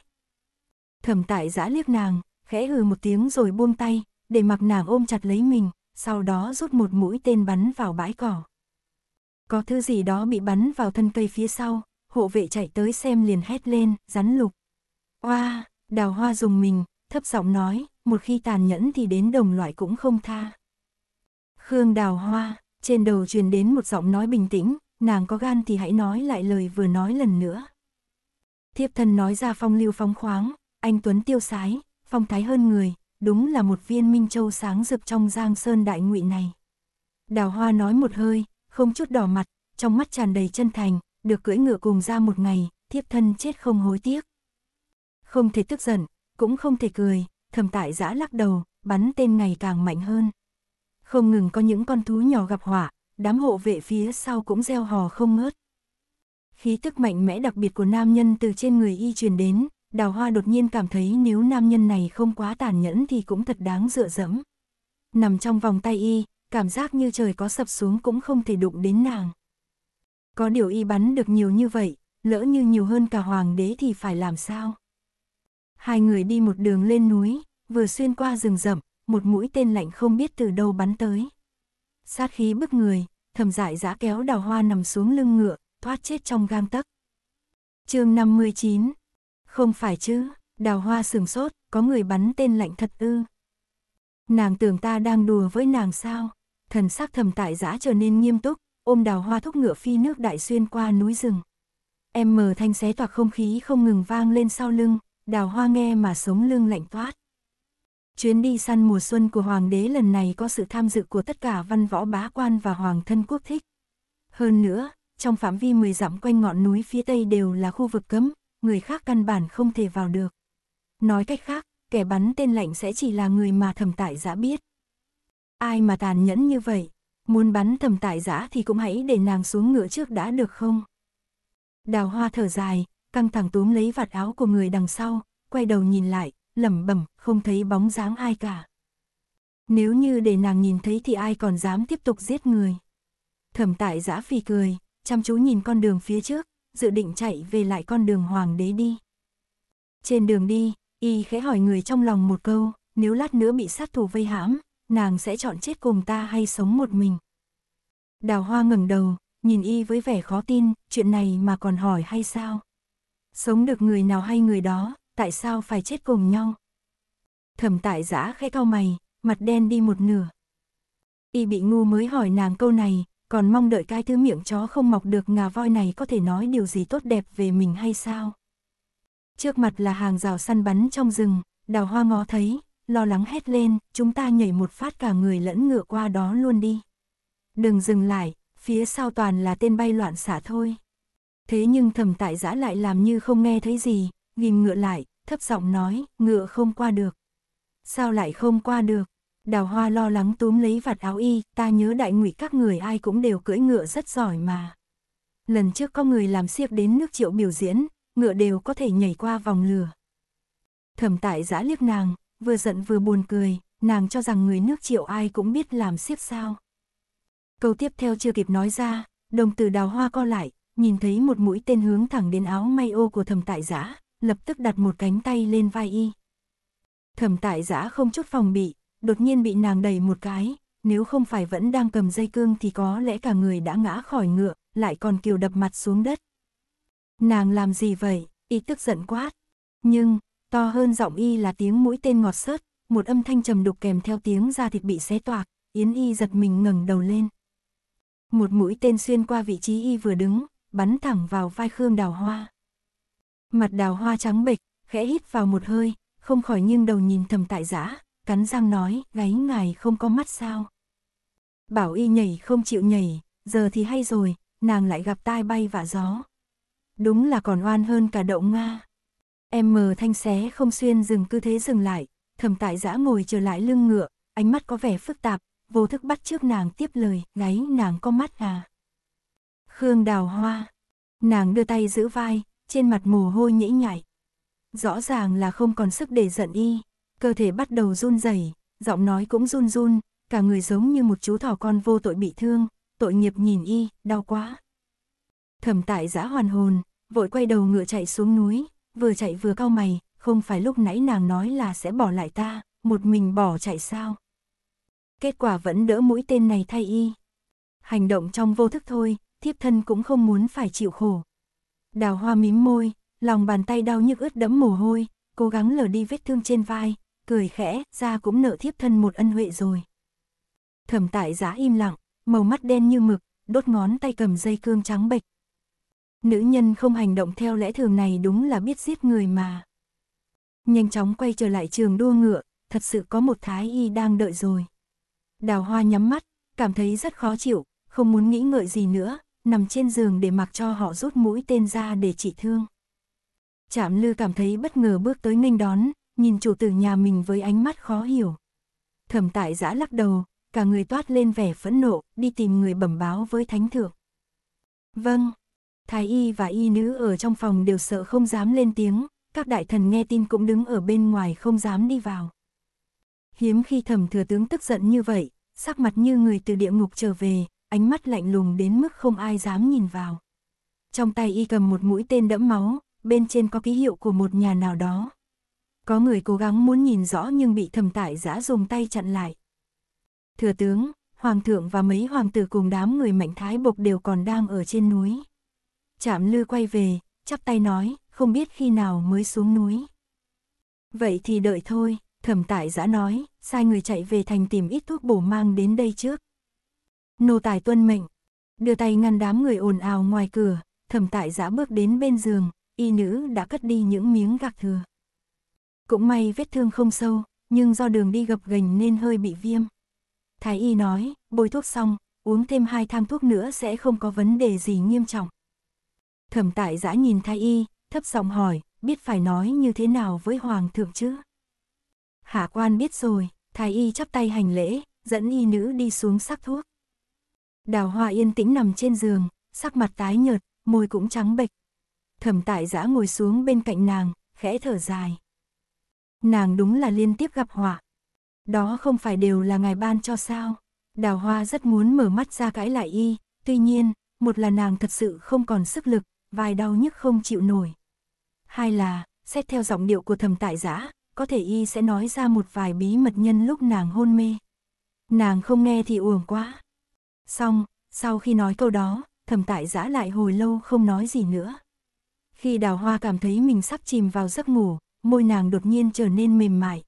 Thẩm tại giã liếc nàng, khẽ hừ một tiếng rồi buông tay, để mặc nàng ôm chặt lấy mình, sau đó rút một mũi tên bắn vào bãi cỏ. Có thứ gì đó bị bắn vào thân cây phía sau, hộ vệ chạy tới xem liền hét lên, rắn lục. Oa, đào hoa dùng mình, thấp giọng nói, một khi tàn nhẫn thì đến đồng loại cũng không tha. Khương đào hoa, trên đầu truyền đến một giọng nói bình tĩnh, nàng có gan thì hãy nói lại lời vừa nói lần nữa. Thiếp thân nói ra phong lưu phóng khoáng, anh Tuấn tiêu sái, phong thái hơn người, đúng là một viên minh châu sáng rực trong giang sơn đại ngụy này. Đào hoa nói một hơi, không chút đỏ mặt, trong mắt tràn đầy chân thành, được cưỡi ngựa cùng ra một ngày, thiếp thân chết không hối tiếc. Không thể tức giận, cũng không thể cười, thầm tại giã lắc đầu, bắn tên ngày càng mạnh hơn. Không ngừng có những con thú nhỏ gặp hỏa, đám hộ vệ phía sau cũng gieo hò không ngớt. Khí tức mạnh mẽ đặc biệt của nam nhân từ trên người y truyền đến, đào hoa đột nhiên cảm thấy nếu nam nhân này không quá tàn nhẫn thì cũng thật đáng dựa dẫm. Nằm trong vòng tay y, cảm giác như trời có sập xuống cũng không thể đụng đến nàng. Có điều y bắn được nhiều như vậy, lỡ như nhiều hơn cả hoàng đế thì phải làm sao? Hai người đi một đường lên núi, vừa xuyên qua rừng rậm, một mũi tên lạnh không biết từ đâu bắn tới. Sát khí bức người, thầm dại giã kéo đào hoa nằm xuống lưng ngựa, thoát chết trong gang tấc. chương 59 Không phải chứ, đào hoa sừng sốt, có người bắn tên lạnh thật ư. Nàng tưởng ta đang đùa với nàng sao, thần sắc thầm tại giã trở nên nghiêm túc, ôm đào hoa thúc ngựa phi nước đại xuyên qua núi rừng. Em mờ thanh xé toạc không khí không ngừng vang lên sau lưng, đào hoa nghe mà sống lưng lạnh toát. Chuyến đi săn mùa xuân của Hoàng đế lần này có sự tham dự của tất cả văn võ bá quan và hoàng thân quốc thích. Hơn nữa, trong phạm vi 10 dặm quanh ngọn núi phía tây đều là khu vực cấm, người khác căn bản không thể vào được. Nói cách khác, kẻ bắn tên lạnh sẽ chỉ là người mà thẩm tại giã biết. Ai mà tàn nhẫn như vậy, muốn bắn thẩm tại giã thì cũng hãy để nàng xuống ngựa trước đã được không? Đào hoa thở dài, căng thẳng túm lấy vạt áo của người đằng sau, quay đầu nhìn lại, lẩm bẩm, không thấy bóng dáng ai cả. Nếu như để nàng nhìn thấy thì ai còn dám tiếp tục giết người. Thẩm tại giã phì cười, chăm chú nhìn con đường phía trước, dự định chạy về lại con đường hoàng đế đi. Trên đường đi, y khẽ hỏi người trong lòng một câu, nếu lát nữa bị sát thủ vây hãm, nàng sẽ chọn chết cùng ta hay sống một mình. Đào hoa ngẩng đầu, nhìn y với vẻ khó tin, chuyện này mà còn hỏi hay sao? Sống được người nào hay người đó, tại sao phải chết cùng nhau? Thẩm tại giã khẽ cau mày, mặt đen đi một nửa. Y bị ngu mới hỏi nàng câu này, còn mong đợi cái thứ miệng chó không mọc được ngà voi này có thể nói điều gì tốt đẹp về mình hay sao? Trước mặt là hàng rào săn bắn trong rừng, đào hoa ngó thấy, lo lắng hét lên, chúng ta nhảy một phát cả người lẫn ngựa qua đó luôn đi. Đừng dừng lại, phía sau toàn là tên bay loạn xả thôi. Thế nhưng thẩm tại giã lại làm như không nghe thấy gì, ghim ngựa lại, thấp giọng nói, ngựa không qua được. Sao lại không qua được? Đào hoa lo lắng túm lấy vạt áo y, ta nhớ đại ngụy các người ai cũng đều cưỡi ngựa rất giỏi mà. Lần trước có người làm siếc đến nước triệu biểu diễn, ngựa đều có thể nhảy qua vòng lửa. Thẩm tại giã liếc nàng, vừa giận vừa buồn cười, nàng cho rằng người nước triệu ai cũng biết làm siếc sao. Câu tiếp theo chưa kịp nói ra, đồng từ đào hoa co lại, nhìn thấy một mũi tên hướng thẳng đến áo may ô của thẩm tại giã, lập tức đặt một cánh tay lên vai y. Thẩm tại giã không chút phòng bị, đột nhiên bị nàng đẩy một cái, nếu không phải vẫn đang cầm dây cương thì có lẽ cả người đã ngã khỏi ngựa, lại còn kiều đập mặt xuống đất. Nàng làm gì vậy, y tức giận quát. Nhưng, to hơn giọng y là tiếng mũi tên ngọt sớt, một âm thanh trầm đục kèm theo tiếng da thịt bị xé toạc, Yến y giật mình ngẩng đầu lên. Một mũi tên xuyên qua vị trí y vừa đứng, bắn thẳng vào vai Khương Đào Hoa. Mặt đào hoa trắng bệch, khẽ hít vào một hơi, không khỏi nghiêng đầu nhìn thầm tại giã, cắn răng nói, gáy ngài không có mắt sao. Bảo y nhảy không chịu nhảy, giờ thì hay rồi, nàng lại gặp tai bay vạ gió. Đúng là còn oan hơn cả đậu Nga. Em mờ thanh xé không xuyên dừng cứ thế dừng lại, thầm tại giã ngồi trở lại lưng ngựa, ánh mắt có vẻ phức tạp, vô thức bắt trước nàng tiếp lời, gáy nàng có mắt à. Khương đào hoa, nàng đưa tay giữ vai, trên mặt mồ hôi nhễ nhại. Rõ ràng là không còn sức để giận y, cơ thể bắt đầu run rẩy, giọng nói cũng run run, cả người giống như một chú thỏ con vô tội bị thương, tội nghiệp nhìn y, đau quá. Thẩm tại giã hoàn hồn, vội quay đầu ngựa chạy xuống núi, vừa chạy vừa cau mày, không phải lúc nãy nàng nói là sẽ bỏ lại ta, một mình bỏ chạy sao. Kết quả vẫn đỡ mũi tên này thay y. Hành động trong vô thức thôi, thiếp thân cũng không muốn phải chịu khổ, Đào hoa mím môi, lòng bàn tay đau nhức ướt đẫm mồ hôi, cố gắng lờ đi vết thương trên vai, cười khẽ, ra cũng nợ thiếp thân một ân huệ rồi. Thẩm tại giá im lặng, màu mắt đen như mực, đốt ngón tay cầm dây cương trắng bệch. Nữ nhân không hành động theo lẽ thường này đúng là biết giết người mà. Nhanh chóng quay trở lại trường đua ngựa, thật sự có một thái y đang đợi rồi. Đào hoa nhắm mắt, cảm thấy rất khó chịu, không muốn nghĩ ngợi gì nữa, nằm trên giường để mặc cho họ rút mũi tên ra để trị thương. Trạm lư cảm thấy bất ngờ bước tới nghênh đón, nhìn chủ tử nhà mình với ánh mắt khó hiểu. Thẩm tại giã lắc đầu, cả người toát lên vẻ phẫn nộ, đi tìm người bẩm báo với thánh thượng. Vâng, thái y và y nữ ở trong phòng đều sợ không dám lên tiếng, các đại thần nghe tin cũng đứng ở bên ngoài không dám đi vào. Hiếm khi thẩm thừa tướng tức giận như vậy, sắc mặt như người từ địa ngục trở về, ánh mắt lạnh lùng đến mức không ai dám nhìn vào. Trong tay y cầm một mũi tên đẫm máu, bên trên có ký hiệu của một nhà nào đó. Có người cố gắng muốn nhìn rõ nhưng bị thầm tải giã dùng tay chặn lại. Thừa tướng, hoàng thượng và mấy hoàng tử cùng đám người mạnh thái bộc đều còn đang ở trên núi. Trạm lư quay về, chắp tay nói, không biết khi nào mới xuống núi. Vậy thì đợi thôi, thẩm tải giã nói, sai người chạy về thành tìm ít thuốc bổ mang đến đây trước nô tài tuân mệnh. Đưa tay ngăn đám người ồn ào ngoài cửa, thẩm tại giã bước đến bên giường, y nữ đã cất đi những miếng gạc thừa. Cũng may vết thương không sâu, nhưng do đường đi gập ghềnh nên hơi bị viêm. Thái y nói, bôi thuốc xong, uống thêm hai tham thuốc nữa sẽ không có vấn đề gì nghiêm trọng. Thẩm tại giã nhìn thái y, thấp giọng hỏi, biết phải nói như thế nào với hoàng thượng chứ? Hạ quan biết rồi, thái y chắp tay hành lễ, dẫn y nữ đi xuống sắc thuốc. Đào hoa yên tĩnh nằm trên giường, sắc mặt tái nhợt, môi cũng trắng bệch. Thẩm tại Dã ngồi xuống bên cạnh nàng, khẽ thở dài. Nàng đúng là liên tiếp gặp họa. Đó không phải đều là ngài ban cho sao. Đào hoa rất muốn mở mắt ra cãi lại y, tuy nhiên, một là nàng thật sự không còn sức lực, vai đau nhức không chịu nổi. Hai là, xét theo giọng điệu của thẩm tại Dã, có thể y sẽ nói ra một vài bí mật nhân lúc nàng hôn mê. Nàng không nghe thì uổng quá, Xong, sau khi nói câu đó, thầm tại giã lại hồi lâu không nói gì nữa. Khi đào hoa cảm thấy mình sắp chìm vào giấc ngủ, môi nàng đột nhiên trở nên mềm mại.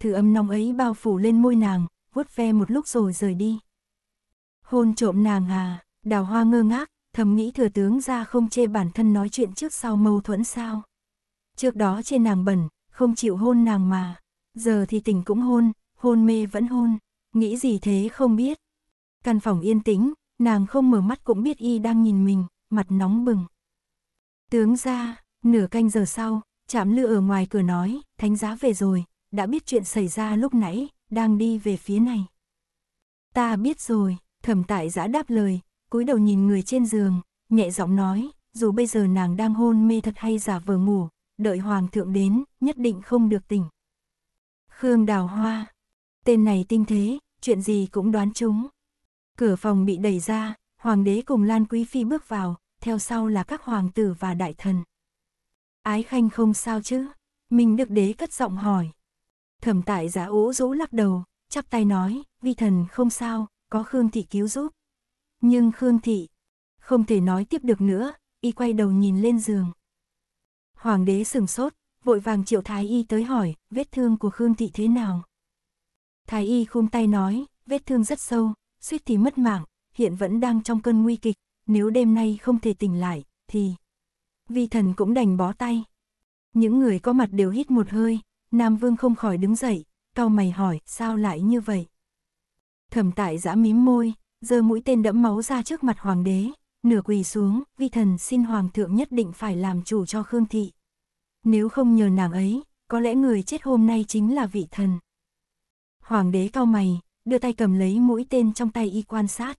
Thử âm nóng ấy bao phủ lên môi nàng, vuốt ve một lúc rồi rời đi. Hôn trộm nàng à, đào hoa ngơ ngác, thầm nghĩ thừa tướng ra không chê bản thân nói chuyện trước sau mâu thuẫn sao. Trước đó trên nàng bẩn, không chịu hôn nàng mà, giờ thì tỉnh cũng hôn, hôn mê vẫn hôn, nghĩ gì thế không biết, Căn phòng yên tĩnh, nàng không mở mắt cũng biết y đang nhìn mình, mặt nóng bừng. Tướng ra, nửa canh giờ sau, chạm lư ở ngoài cửa nói, thánh giá về rồi, đã biết chuyện xảy ra lúc nãy, đang đi về phía này. Ta biết rồi, thẩm tại giã đáp lời, cúi đầu nhìn người trên giường, nhẹ giọng nói, dù bây giờ nàng đang hôn mê thật hay giả vờ ngủ, đợi hoàng thượng đến, nhất định không được tỉnh. Khương Đào Hoa, tên này tinh thế, chuyện gì cũng đoán chúng. Cửa phòng bị đẩy ra, hoàng đế cùng Lan Quý Phi bước vào, theo sau là các hoàng tử và đại thần. Ái khanh không sao chứ? Minh Đức Đế cất giọng hỏi. Thẩm tại giả ố rũ lắc đầu, chắp tay nói, vi thần không sao, có Khương Thị cứu giúp. Nhưng Khương Thị không thể nói tiếp được nữa, y quay đầu nhìn lên giường. Hoàng đế sừng sốt, vội vàng triệu thái y tới hỏi, vết thương của Khương Thị thế nào? Thái y khum tay nói, vết thương rất sâu, suýt thì mất mạng, hiện vẫn đang trong cơn nguy kịch, nếu đêm nay không thể tỉnh lại, thì... Vi thần cũng đành bó tay. Những người có mặt đều hít một hơi, Nam Vương không khỏi đứng dậy, cau mày hỏi, sao lại như vậy? Thẩm tại giã mím môi, giơ mũi tên đẫm máu ra trước mặt hoàng đế, nửa quỳ xuống, vi thần xin hoàng thượng nhất định phải làm chủ cho Khương Thị. Nếu không nhờ nàng ấy, có lẽ người chết hôm nay chính là vị thần. Hoàng đế cau mày, đưa tay cầm lấy mũi tên trong tay y quan sát.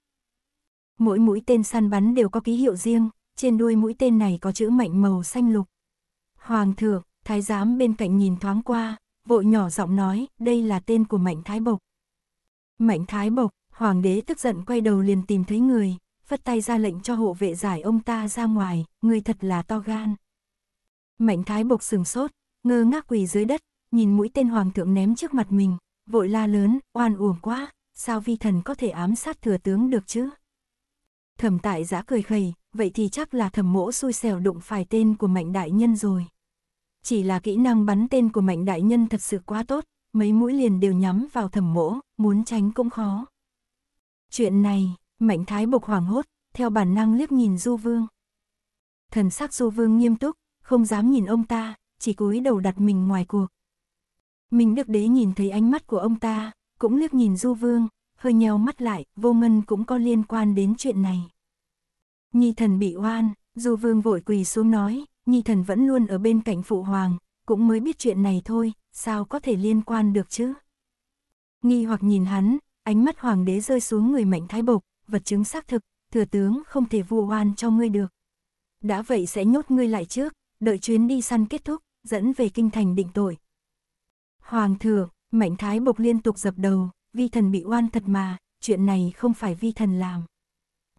Mỗi mũi tên săn bắn đều có ký hiệu riêng, trên đuôi mũi tên này có chữ mạnh màu xanh lục. Hoàng thượng, thái giám bên cạnh nhìn thoáng qua, vội nhỏ giọng nói, đây là tên của Mạnh Thái Bộc. Mạnh Thái Bộc, hoàng đế tức giận quay đầu liền tìm thấy người, phất tay ra lệnh cho hộ vệ giải ông ta ra ngoài, người thật là to gan. Mạnh Thái Bộc sừng sốt, ngơ ngác quỳ dưới đất, nhìn mũi tên hoàng thượng ném trước mặt mình, vội la lớn, oan uổng quá, sao vi thần có thể ám sát thừa tướng được chứ? Thẩm tại giã cười khẩy, vậy thì chắc là thẩm mỗ xui xẻo đụng phải tên của mạnh đại nhân rồi. Chỉ là kỹ năng bắn tên của mạnh đại nhân thật sự quá tốt, mấy mũi liền đều nhắm vào thẩm mỗ, muốn tránh cũng khó. Chuyện này, mạnh thái bộc hoảng hốt, theo bản năng liếc nhìn du vương. Thần sắc du vương nghiêm túc, không dám nhìn ông ta, chỉ cúi đầu đặt mình ngoài cuộc, mình Đức Đế nhìn thấy ánh mắt của ông ta, cũng liếc nhìn Du Vương, hơi nheo mắt lại, vô ngân cũng có liên quan đến chuyện này. Nhi thần bị oan, Du Vương vội quỳ xuống nói, Nhi thần vẫn luôn ở bên cạnh Phụ Hoàng, cũng mới biết chuyện này thôi, sao có thể liên quan được chứ? Nghi hoặc nhìn hắn, ánh mắt Hoàng đế rơi xuống người mạnh thái bộc, vật chứng xác thực, thừa tướng không thể vu oan cho ngươi được. Đã vậy sẽ nhốt ngươi lại trước, đợi chuyến đi săn kết thúc, dẫn về kinh thành định tội, Hoàng thượng, Mạnh Thái Bộc liên tục dập đầu, vi thần bị oan thật mà, chuyện này không phải vi thần làm.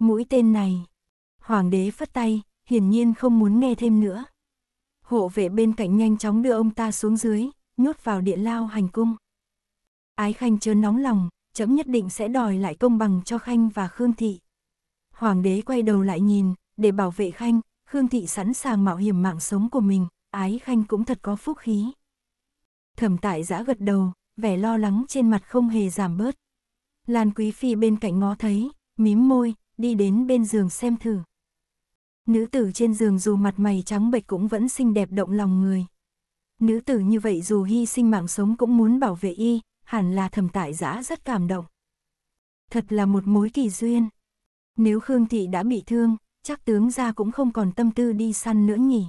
Mũi tên này. Hoàng đế phất tay, hiển nhiên không muốn nghe thêm nữa. Hộ vệ bên cạnh nhanh chóng đưa ông ta xuống dưới, nhốt vào điện lao hành cung. Ái Khanh chớ nóng lòng, chấm nhất định sẽ đòi lại công bằng cho Khanh và Khương Thị. Hoàng đế quay đầu lại nhìn, để bảo vệ Khanh, Khương Thị sẵn sàng mạo hiểm mạng sống của mình, Ái Khanh cũng thật có phúc khí. Thẩm tại giã gật đầu, vẻ lo lắng trên mặt không hề giảm bớt. Lan Quý Phi bên cạnh ngó thấy, mím môi, đi đến bên giường xem thử. Nữ tử trên giường dù mặt mày trắng bệch cũng vẫn xinh đẹp động lòng người. Nữ tử như vậy dù hy sinh mạng sống cũng muốn bảo vệ y, hẳn là thẩm tại giã rất cảm động. Thật là một mối kỳ duyên. Nếu Khương Thị đã bị thương, chắc tướng gia cũng không còn tâm tư đi săn nữa nhỉ.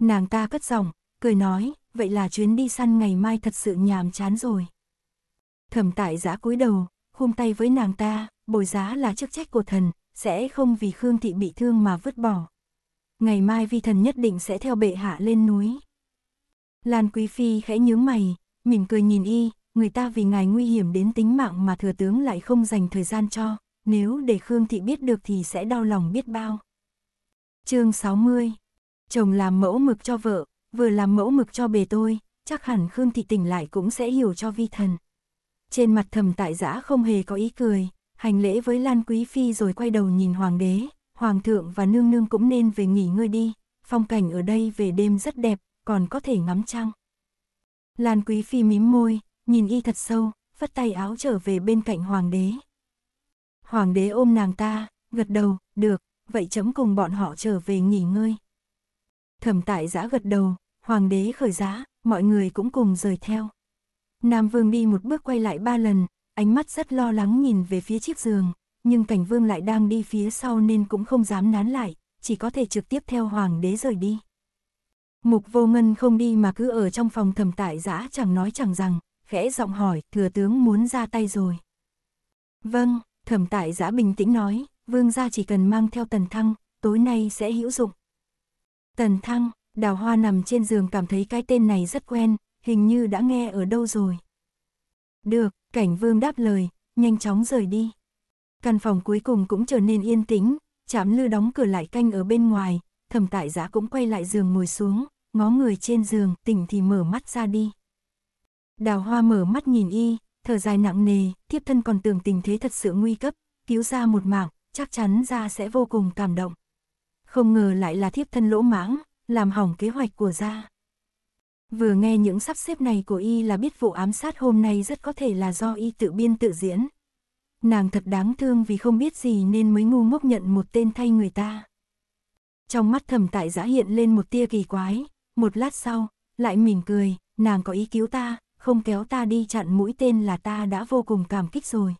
Nàng ta cất giọng, cười nói, vậy là chuyến đi săn ngày mai thật sự nhàm chán rồi. Thẩm tại giã cúi đầu, hung tay với nàng ta, bồi giá là chức trách của thần, sẽ không vì Khương Thị bị thương mà vứt bỏ. Ngày mai vi thần nhất định sẽ theo bệ hạ lên núi. Lan Quý Phi khẽ nhướng mày, mỉm cười nhìn y, người ta vì ngài nguy hiểm đến tính mạng mà thừa tướng lại không dành thời gian cho, nếu để Khương Thị biết được thì sẽ đau lòng biết bao. chương 60 Chồng làm mẫu mực cho vợ, vừa làm mẫu mực cho bề tôi, chắc hẳn Khương Thị tỉnh lại cũng sẽ hiểu cho vi thần. Trên mặt thầm tại giã không hề có ý cười, hành lễ với Lan Quý Phi rồi quay đầu nhìn Hoàng đế, Hoàng thượng và Nương Nương cũng nên về nghỉ ngơi đi, phong cảnh ở đây về đêm rất đẹp, còn có thể ngắm trăng. Lan Quý Phi mím môi, nhìn y thật sâu, phất tay áo trở về bên cạnh Hoàng đế. Hoàng đế ôm nàng ta, gật đầu, được, vậy chấm cùng bọn họ trở về nghỉ ngơi. Thẩm tại giã gật đầu, hoàng đế khởi giá, mọi người cũng cùng rời theo. Nam vương đi một bước quay lại ba lần, ánh mắt rất lo lắng nhìn về phía chiếc giường, nhưng cảnh vương lại đang đi phía sau nên cũng không dám nán lại, chỉ có thể trực tiếp theo hoàng đế rời đi. Mục vô ngân không đi mà cứ ở trong phòng thẩm tại giã chẳng nói chẳng rằng, khẽ giọng hỏi, thừa tướng muốn ra tay rồi. Vâng, thẩm tại giã bình tĩnh nói, vương gia chỉ cần mang theo tần thăng, tối nay sẽ hữu dụng. Tần Thăng, Đào Hoa nằm trên giường cảm thấy cái tên này rất quen, hình như đã nghe ở đâu rồi. Được, cảnh vương đáp lời, nhanh chóng rời đi. Căn phòng cuối cùng cũng trở nên yên tĩnh, chạm lư đóng cửa lại canh ở bên ngoài, thẩm tại Giá cũng quay lại giường ngồi xuống, ngó người trên giường, tỉnh thì mở mắt ra đi. Đào hoa mở mắt nhìn y, thở dài nặng nề, thiếp thân còn tưởng tình thế thật sự nguy cấp, cứu ra một mạng, chắc chắn ra sẽ vô cùng cảm động không ngờ lại là thiếp thân lỗ mãng, làm hỏng kế hoạch của gia. Vừa nghe những sắp xếp này của y là biết vụ ám sát hôm nay rất có thể là do y tự biên tự diễn. Nàng thật đáng thương vì không biết gì nên mới ngu ngốc nhận một tên thay người ta. Trong mắt thầm tại giã hiện lên một tia kỳ quái, một lát sau, lại mỉm cười, nàng có ý cứu ta, không kéo ta đi chặn mũi tên là ta đã vô cùng cảm kích rồi.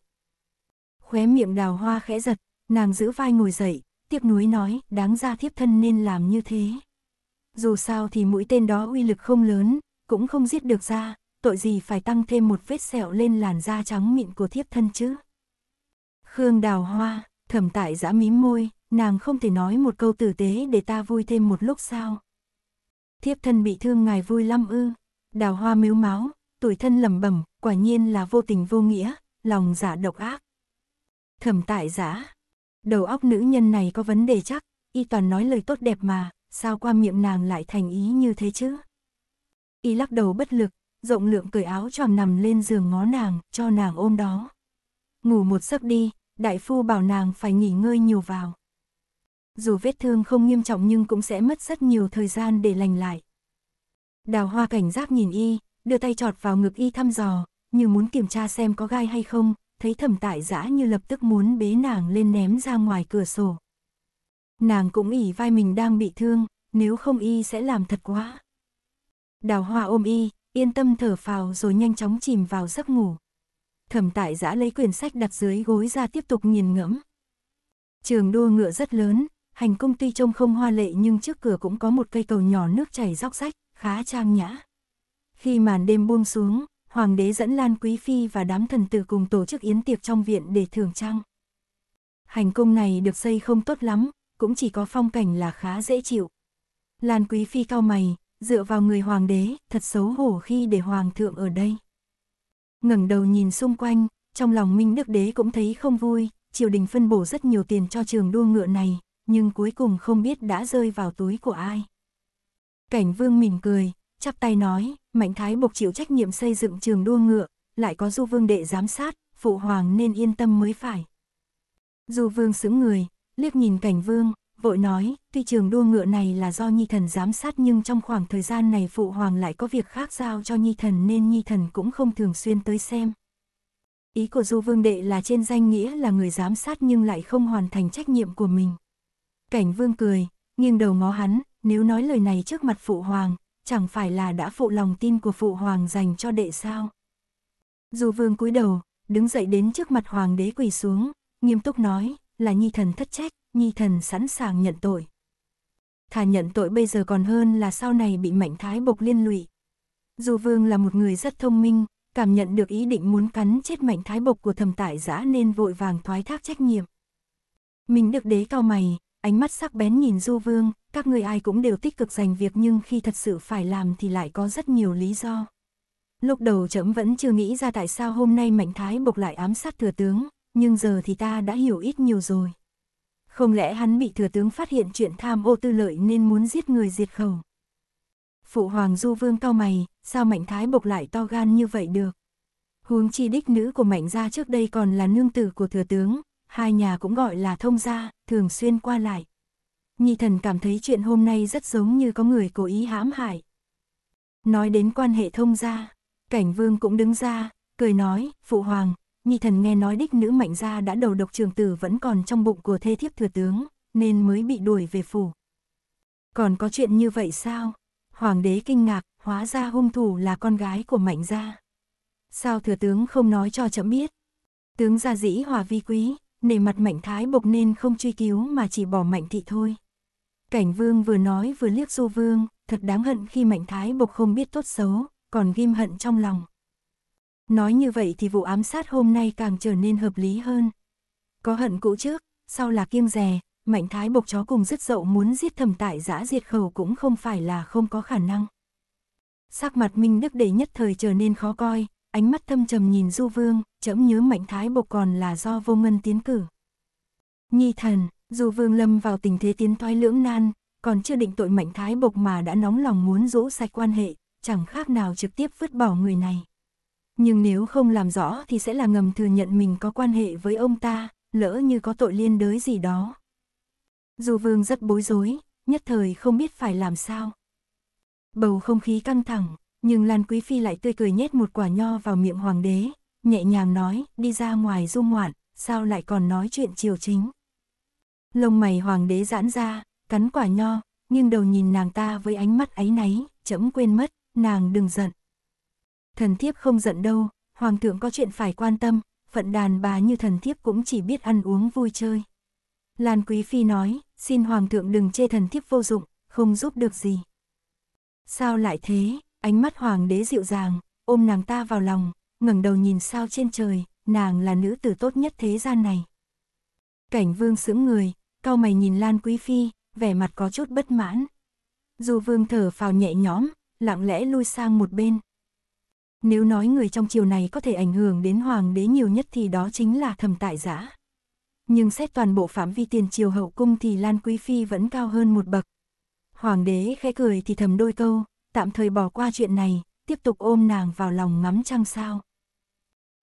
Khóe miệng đào hoa khẽ giật, nàng giữ vai ngồi dậy, tiếc nuối nói, đáng ra thiếp thân nên làm như thế. Dù sao thì mũi tên đó uy lực không lớn, cũng không giết được ra, tội gì phải tăng thêm một vết sẹo lên làn da trắng mịn của thiếp thân chứ. Khương đào hoa, thẩm tại giã mím môi, nàng không thể nói một câu tử tế để ta vui thêm một lúc sao. Thiếp thân bị thương ngài vui lắm ư, đào hoa miếu máu, tuổi thân lẩm bẩm quả nhiên là vô tình vô nghĩa, lòng giả dạ độc ác. Thẩm tại giã, đầu óc nữ nhân này có vấn đề chắc, y toàn nói lời tốt đẹp mà, sao qua miệng nàng lại thành ý như thế chứ? Y lắc đầu bất lực, rộng lượng cởi áo tròn nằm lên giường ngó nàng, cho nàng ôm đó. Ngủ một giấc đi, đại phu bảo nàng phải nghỉ ngơi nhiều vào. Dù vết thương không nghiêm trọng nhưng cũng sẽ mất rất nhiều thời gian để lành lại. Đào hoa cảnh giác nhìn y, đưa tay trọt vào ngực y thăm dò, như muốn kiểm tra xem có gai hay không, thấy thẩm tại giã như lập tức muốn bế nàng lên ném ra ngoài cửa sổ. Nàng cũng ỉ vai mình đang bị thương, nếu không y sẽ làm thật quá. Đào hoa ôm y, yên tâm thở phào rồi nhanh chóng chìm vào giấc ngủ. Thẩm tại giã lấy quyển sách đặt dưới gối ra tiếp tục nhìn ngẫm. Trường đua ngựa rất lớn, hành công tuy trông không hoa lệ nhưng trước cửa cũng có một cây cầu nhỏ nước chảy róc rách, khá trang nhã. Khi màn đêm buông xuống, hoàng đế dẫn Lan Quý Phi và đám thần tử cùng tổ chức yến tiệc trong viện để thưởng trăng. Hành cung này được xây không tốt lắm, cũng chỉ có phong cảnh là khá dễ chịu. Lan Quý Phi cao mày, dựa vào người hoàng đế, thật xấu hổ khi để hoàng thượng ở đây. ngẩng đầu nhìn xung quanh, trong lòng Minh Đức Đế cũng thấy không vui, triều đình phân bổ rất nhiều tiền cho trường đua ngựa này, nhưng cuối cùng không biết đã rơi vào túi của ai. Cảnh vương mỉm cười, chắp tay nói, Mạnh Thái Bộc chịu trách nhiệm xây dựng trường đua ngựa, lại có Du Vương đệ giám sát, phụ hoàng nên yên tâm mới phải. Du Vương sững người, liếc nhìn Cảnh Vương, vội nói, tuy trường đua ngựa này là do Nhi Thần giám sát nhưng trong khoảng thời gian này phụ hoàng lại có việc khác giao cho Nhi Thần nên Nhi Thần cũng không thường xuyên tới xem. Ý của Du Vương Đệ là trên danh nghĩa là người giám sát nhưng lại không hoàn thành trách nhiệm của mình. Cảnh Vương cười, nghiêng đầu ngó hắn, nếu nói lời này trước mặt phụ hoàng, chẳng phải là đã phụ lòng tin của phụ hoàng dành cho đệ sao. Dù vương cúi đầu, đứng dậy đến trước mặt hoàng đế quỳ xuống, nghiêm túc nói, là nhi thần thất trách, nhi thần sẵn sàng nhận tội. Thà nhận tội bây giờ còn hơn là sau này bị mạnh thái bộc liên lụy. Dù vương là một người rất thông minh, cảm nhận được ý định muốn cắn chết mạnh thái bộc của thầm tại giã nên vội vàng thoái thác trách nhiệm. Mình được đế cao mày, ánh mắt sắc bén nhìn du vương, các người ai cũng đều tích cực giành việc nhưng khi thật sự phải làm thì lại có rất nhiều lý do. Lúc đầu chấm vẫn chưa nghĩ ra tại sao hôm nay Mạnh Thái Bộc lại ám sát thừa tướng, nhưng giờ thì ta đã hiểu ít nhiều rồi. Không lẽ hắn bị thừa tướng phát hiện chuyện tham ô tư lợi nên muốn giết người diệt khẩu? Phụ hoàng du vương cao mày, sao Mạnh Thái Bộc lại to gan như vậy được? Huống chi đích nữ của Mạnh gia trước đây còn là nương tử của thừa tướng, hai nhà cũng gọi là thông gia, thường xuyên qua lại. Nhi thần cảm thấy chuyện hôm nay rất giống như có người cố ý hãm hại. Nói đến quan hệ thông gia, cảnh vương cũng đứng ra, cười nói, phụ hoàng, Nhi thần nghe nói đích nữ mạnh gia đã đầu độc trường tử vẫn còn trong bụng của thê thiếp thừa tướng, nên mới bị đuổi về phủ. Còn có chuyện như vậy sao? Hoàng đế kinh ngạc, hóa ra hung thủ là con gái của mạnh gia. Sao thừa tướng không nói cho chậm biết? Tướng gia dĩ hòa vi quý, nề mặt mạnh thái bộc nên không truy cứu mà chỉ bỏ mạnh thị thôi. Cảnh vương vừa nói vừa liếc du vương, thật đáng hận khi mạnh thái bộc không biết tốt xấu, còn ghim hận trong lòng. Nói như vậy thì vụ ám sát hôm nay càng trở nên hợp lý hơn. Có hận cũ trước, sau là kiêng rè, mạnh thái bộc chó cùng dứt dậu muốn giết thầm tại giã diệt khẩu cũng không phải là không có khả năng. Sắc mặt Minh Đức Đệ nhất thời trở nên khó coi, ánh mắt thâm trầm nhìn Du Vương, chẫm nhớ mạnh thái bộc còn là do vô ngân tiến cử. Nhi thần, dù Vương Lâm vào tình thế tiến thoái lưỡng nan, còn chưa định tội mạnh thái bộc mà đã nóng lòng muốn rũ sạch quan hệ, chẳng khác nào trực tiếp vứt bỏ người này. Nhưng nếu không làm rõ thì sẽ là ngầm thừa nhận mình có quan hệ với ông ta, lỡ như có tội liên đới gì đó. Dù Vương rất bối rối, nhất thời không biết phải làm sao. Bầu không khí căng thẳng, nhưng Lan Quý Phi lại tươi cười nhét một quả nho vào miệng hoàng đế, nhẹ nhàng nói, đi ra ngoài du ngoạn, sao lại còn nói chuyện triều chính lông mày hoàng đế giãn ra, cắn quả nho, nghiêng đầu nhìn nàng ta với ánh mắt áy náy, chấm quên mất, nàng đừng giận. Thần thiếp không giận đâu, hoàng thượng có chuyện phải quan tâm, phận đàn bà như thần thiếp cũng chỉ biết ăn uống vui chơi. Lan Quý Phi nói, xin hoàng thượng đừng chê thần thiếp vô dụng, không giúp được gì. Sao lại thế, ánh mắt hoàng đế dịu dàng, ôm nàng ta vào lòng, ngẩng đầu nhìn sao trên trời, nàng là nữ tử tốt nhất thế gian này. Cảnh vương sững người, Cao mày nhìn Lan Quý Phi, vẻ mặt có chút bất mãn. Dù vương thở phào nhẹ nhõm, lặng lẽ lui sang một bên. Nếu nói người trong triều này có thể ảnh hưởng đến hoàng đế nhiều nhất thì đó chính là thầm tại giã. Nhưng xét toàn bộ phạm vi tiền triều hậu cung thì Lan Quý Phi vẫn cao hơn một bậc. Hoàng đế khẽ cười thì thầm đôi câu, tạm thời bỏ qua chuyện này, tiếp tục ôm nàng vào lòng ngắm trăng sao.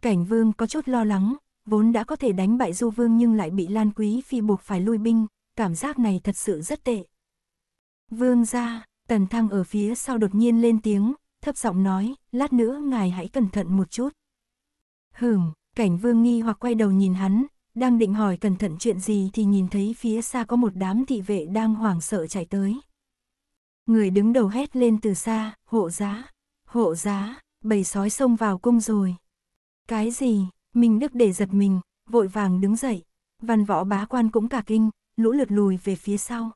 Cảnh vương có chút lo lắng, vốn đã có thể đánh bại Du Vương nhưng lại bị Lan Quý Phi buộc phải lui binh, cảm giác này thật sự rất tệ. Vương ra, Tần Thăng ở phía sau đột nhiên lên tiếng, thấp giọng nói, lát nữa ngài hãy cẩn thận một chút. Hửm, cảnh vương nghi hoặc quay đầu nhìn hắn, đang định hỏi cẩn thận chuyện gì thì nhìn thấy phía xa có một đám thị vệ đang hoảng sợ chạy tới. Người đứng đầu hét lên từ xa, hộ giá, hộ giá, bầy sói xông vào cung rồi. Cái gì, Minh Đức để giật mình, vội vàng đứng dậy. Văn võ bá quan cũng cả kinh, lũ lượt lùi về phía sau.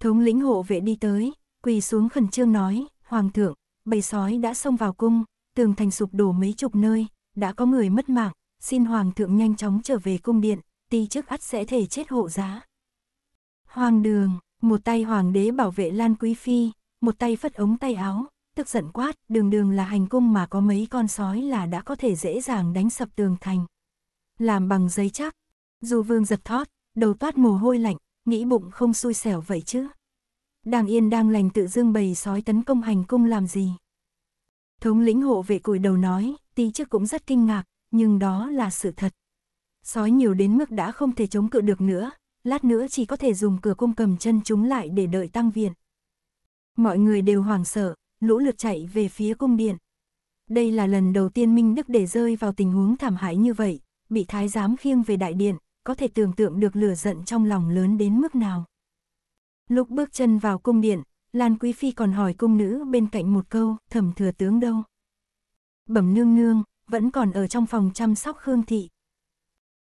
Thống lĩnh hộ vệ đi tới, quỳ xuống khẩn trương nói, Hoàng thượng, bầy sói đã xông vào cung, tường thành sụp đổ mấy chục nơi, đã có người mất mạng, xin Hoàng thượng nhanh chóng trở về cung điện, ti trước ắt sẽ thể chết hộ giá. Hoàng đường, một tay Hoàng đế bảo vệ Lan Quý Phi, một tay phất ống tay áo, tức giận quát, đường đường là hành cung mà có mấy con sói là đã có thể dễ dàng đánh sập tường thành. Làm bằng giấy chắc, dù vương giật thót, đầu toát mồ hôi lạnh, nghĩ bụng không xui xẻo vậy chứ. Đang yên đang lành tự dương bầy sói tấn công hành cung làm gì. Thống lĩnh hộ vệ cùi đầu nói, tí trước cũng rất kinh ngạc, nhưng đó là sự thật. Sói nhiều đến mức đã không thể chống cự được nữa, lát nữa chỉ có thể dùng cửa cung cầm chân chúng lại để đợi tăng viện. Mọi người đều hoảng sợ, lũ lượt chạy về phía cung điện. Đây là lần đầu tiên Minh Đức để rơi vào tình huống thảm hại như vậy, bị thái giám khiêng về đại điện, có thể tưởng tượng được lửa giận trong lòng lớn đến mức nào. Lúc bước chân vào cung điện, Lan Quý Phi còn hỏi cung nữ bên cạnh một câu, thẩm thừa tướng đâu? Bẩm nương nương, vẫn còn ở trong phòng chăm sóc Khương Thị.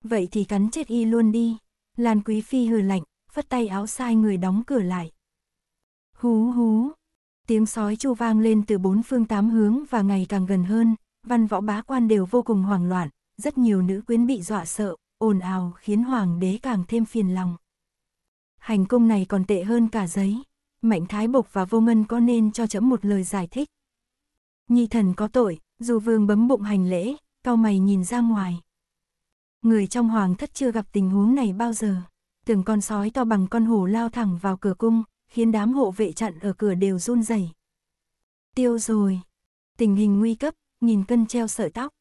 Vậy thì cắn chết y luôn đi. Lan Quý Phi hừ lạnh, phất tay áo sai người đóng cửa lại. Hú hú, Tiếng sói chu vang lên từ bốn phương tám hướng và ngày càng gần hơn, văn võ bá quan đều vô cùng hoảng loạn, rất nhiều nữ quyến bị dọa sợ, ồn ào khiến hoàng đế càng thêm phiền lòng. Hành công này còn tệ hơn cả giấy, Mạnh Thái Bộc và Vô Ngân có nên cho chấm một lời giải thích. Nhi thần có tội, dù vương bấm bụng hành lễ, cao mày nhìn ra ngoài. Người trong hoàng thất chưa gặp tình huống này bao giờ. tưởng con sói to bằng con hổ lao thẳng vào cửa cung, khiến đám hộ vệ chặn ở cửa đều run rẩy. Tiêu rồi. Tình hình nguy cấp, nghìn cân treo sợi tóc.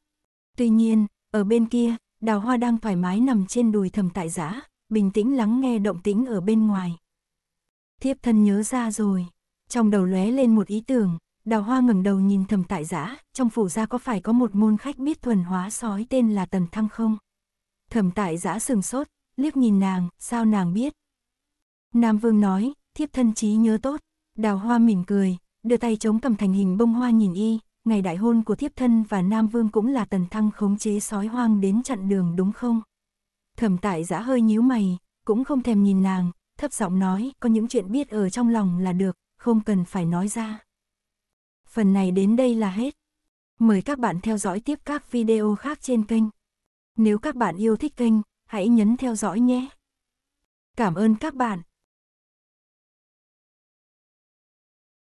Tuy nhiên, ở bên kia, đào hoa đang thoải mái nằm trên đùi thầm tại giã, bình tĩnh lắng nghe động tĩnh ở bên ngoài. Thiếp thân nhớ ra rồi. Trong đầu lóe lên một ý tưởng, đào hoa ngẩng đầu nhìn thầm tại giã, trong phủ gia có phải có một môn khách biết thuần hóa sói tên là Tần Thăng không? Thầm tại giã sừng sốt, liếc nhìn nàng, sao nàng biết? Nam Vương nói, thiếp thân trí nhớ tốt. Đào hoa mỉm cười, đưa tay chống cầm thành hình bông hoa nhìn y, ngày đại hôn của thiếp thân và Nam Vương cũng là tần thăng khống chế sói hoang đến chặn đường đúng không? Thẩm tại giã hơi nhíu mày, cũng không thèm nhìn nàng, thấp giọng nói có những chuyện biết ở trong lòng là được, không cần phải nói ra. Phần này đến đây là hết. Mời các bạn theo dõi tiếp các video khác trên kênh. Nếu các bạn yêu thích kênh, hãy nhấn theo dõi nhé. Cảm ơn các bạn.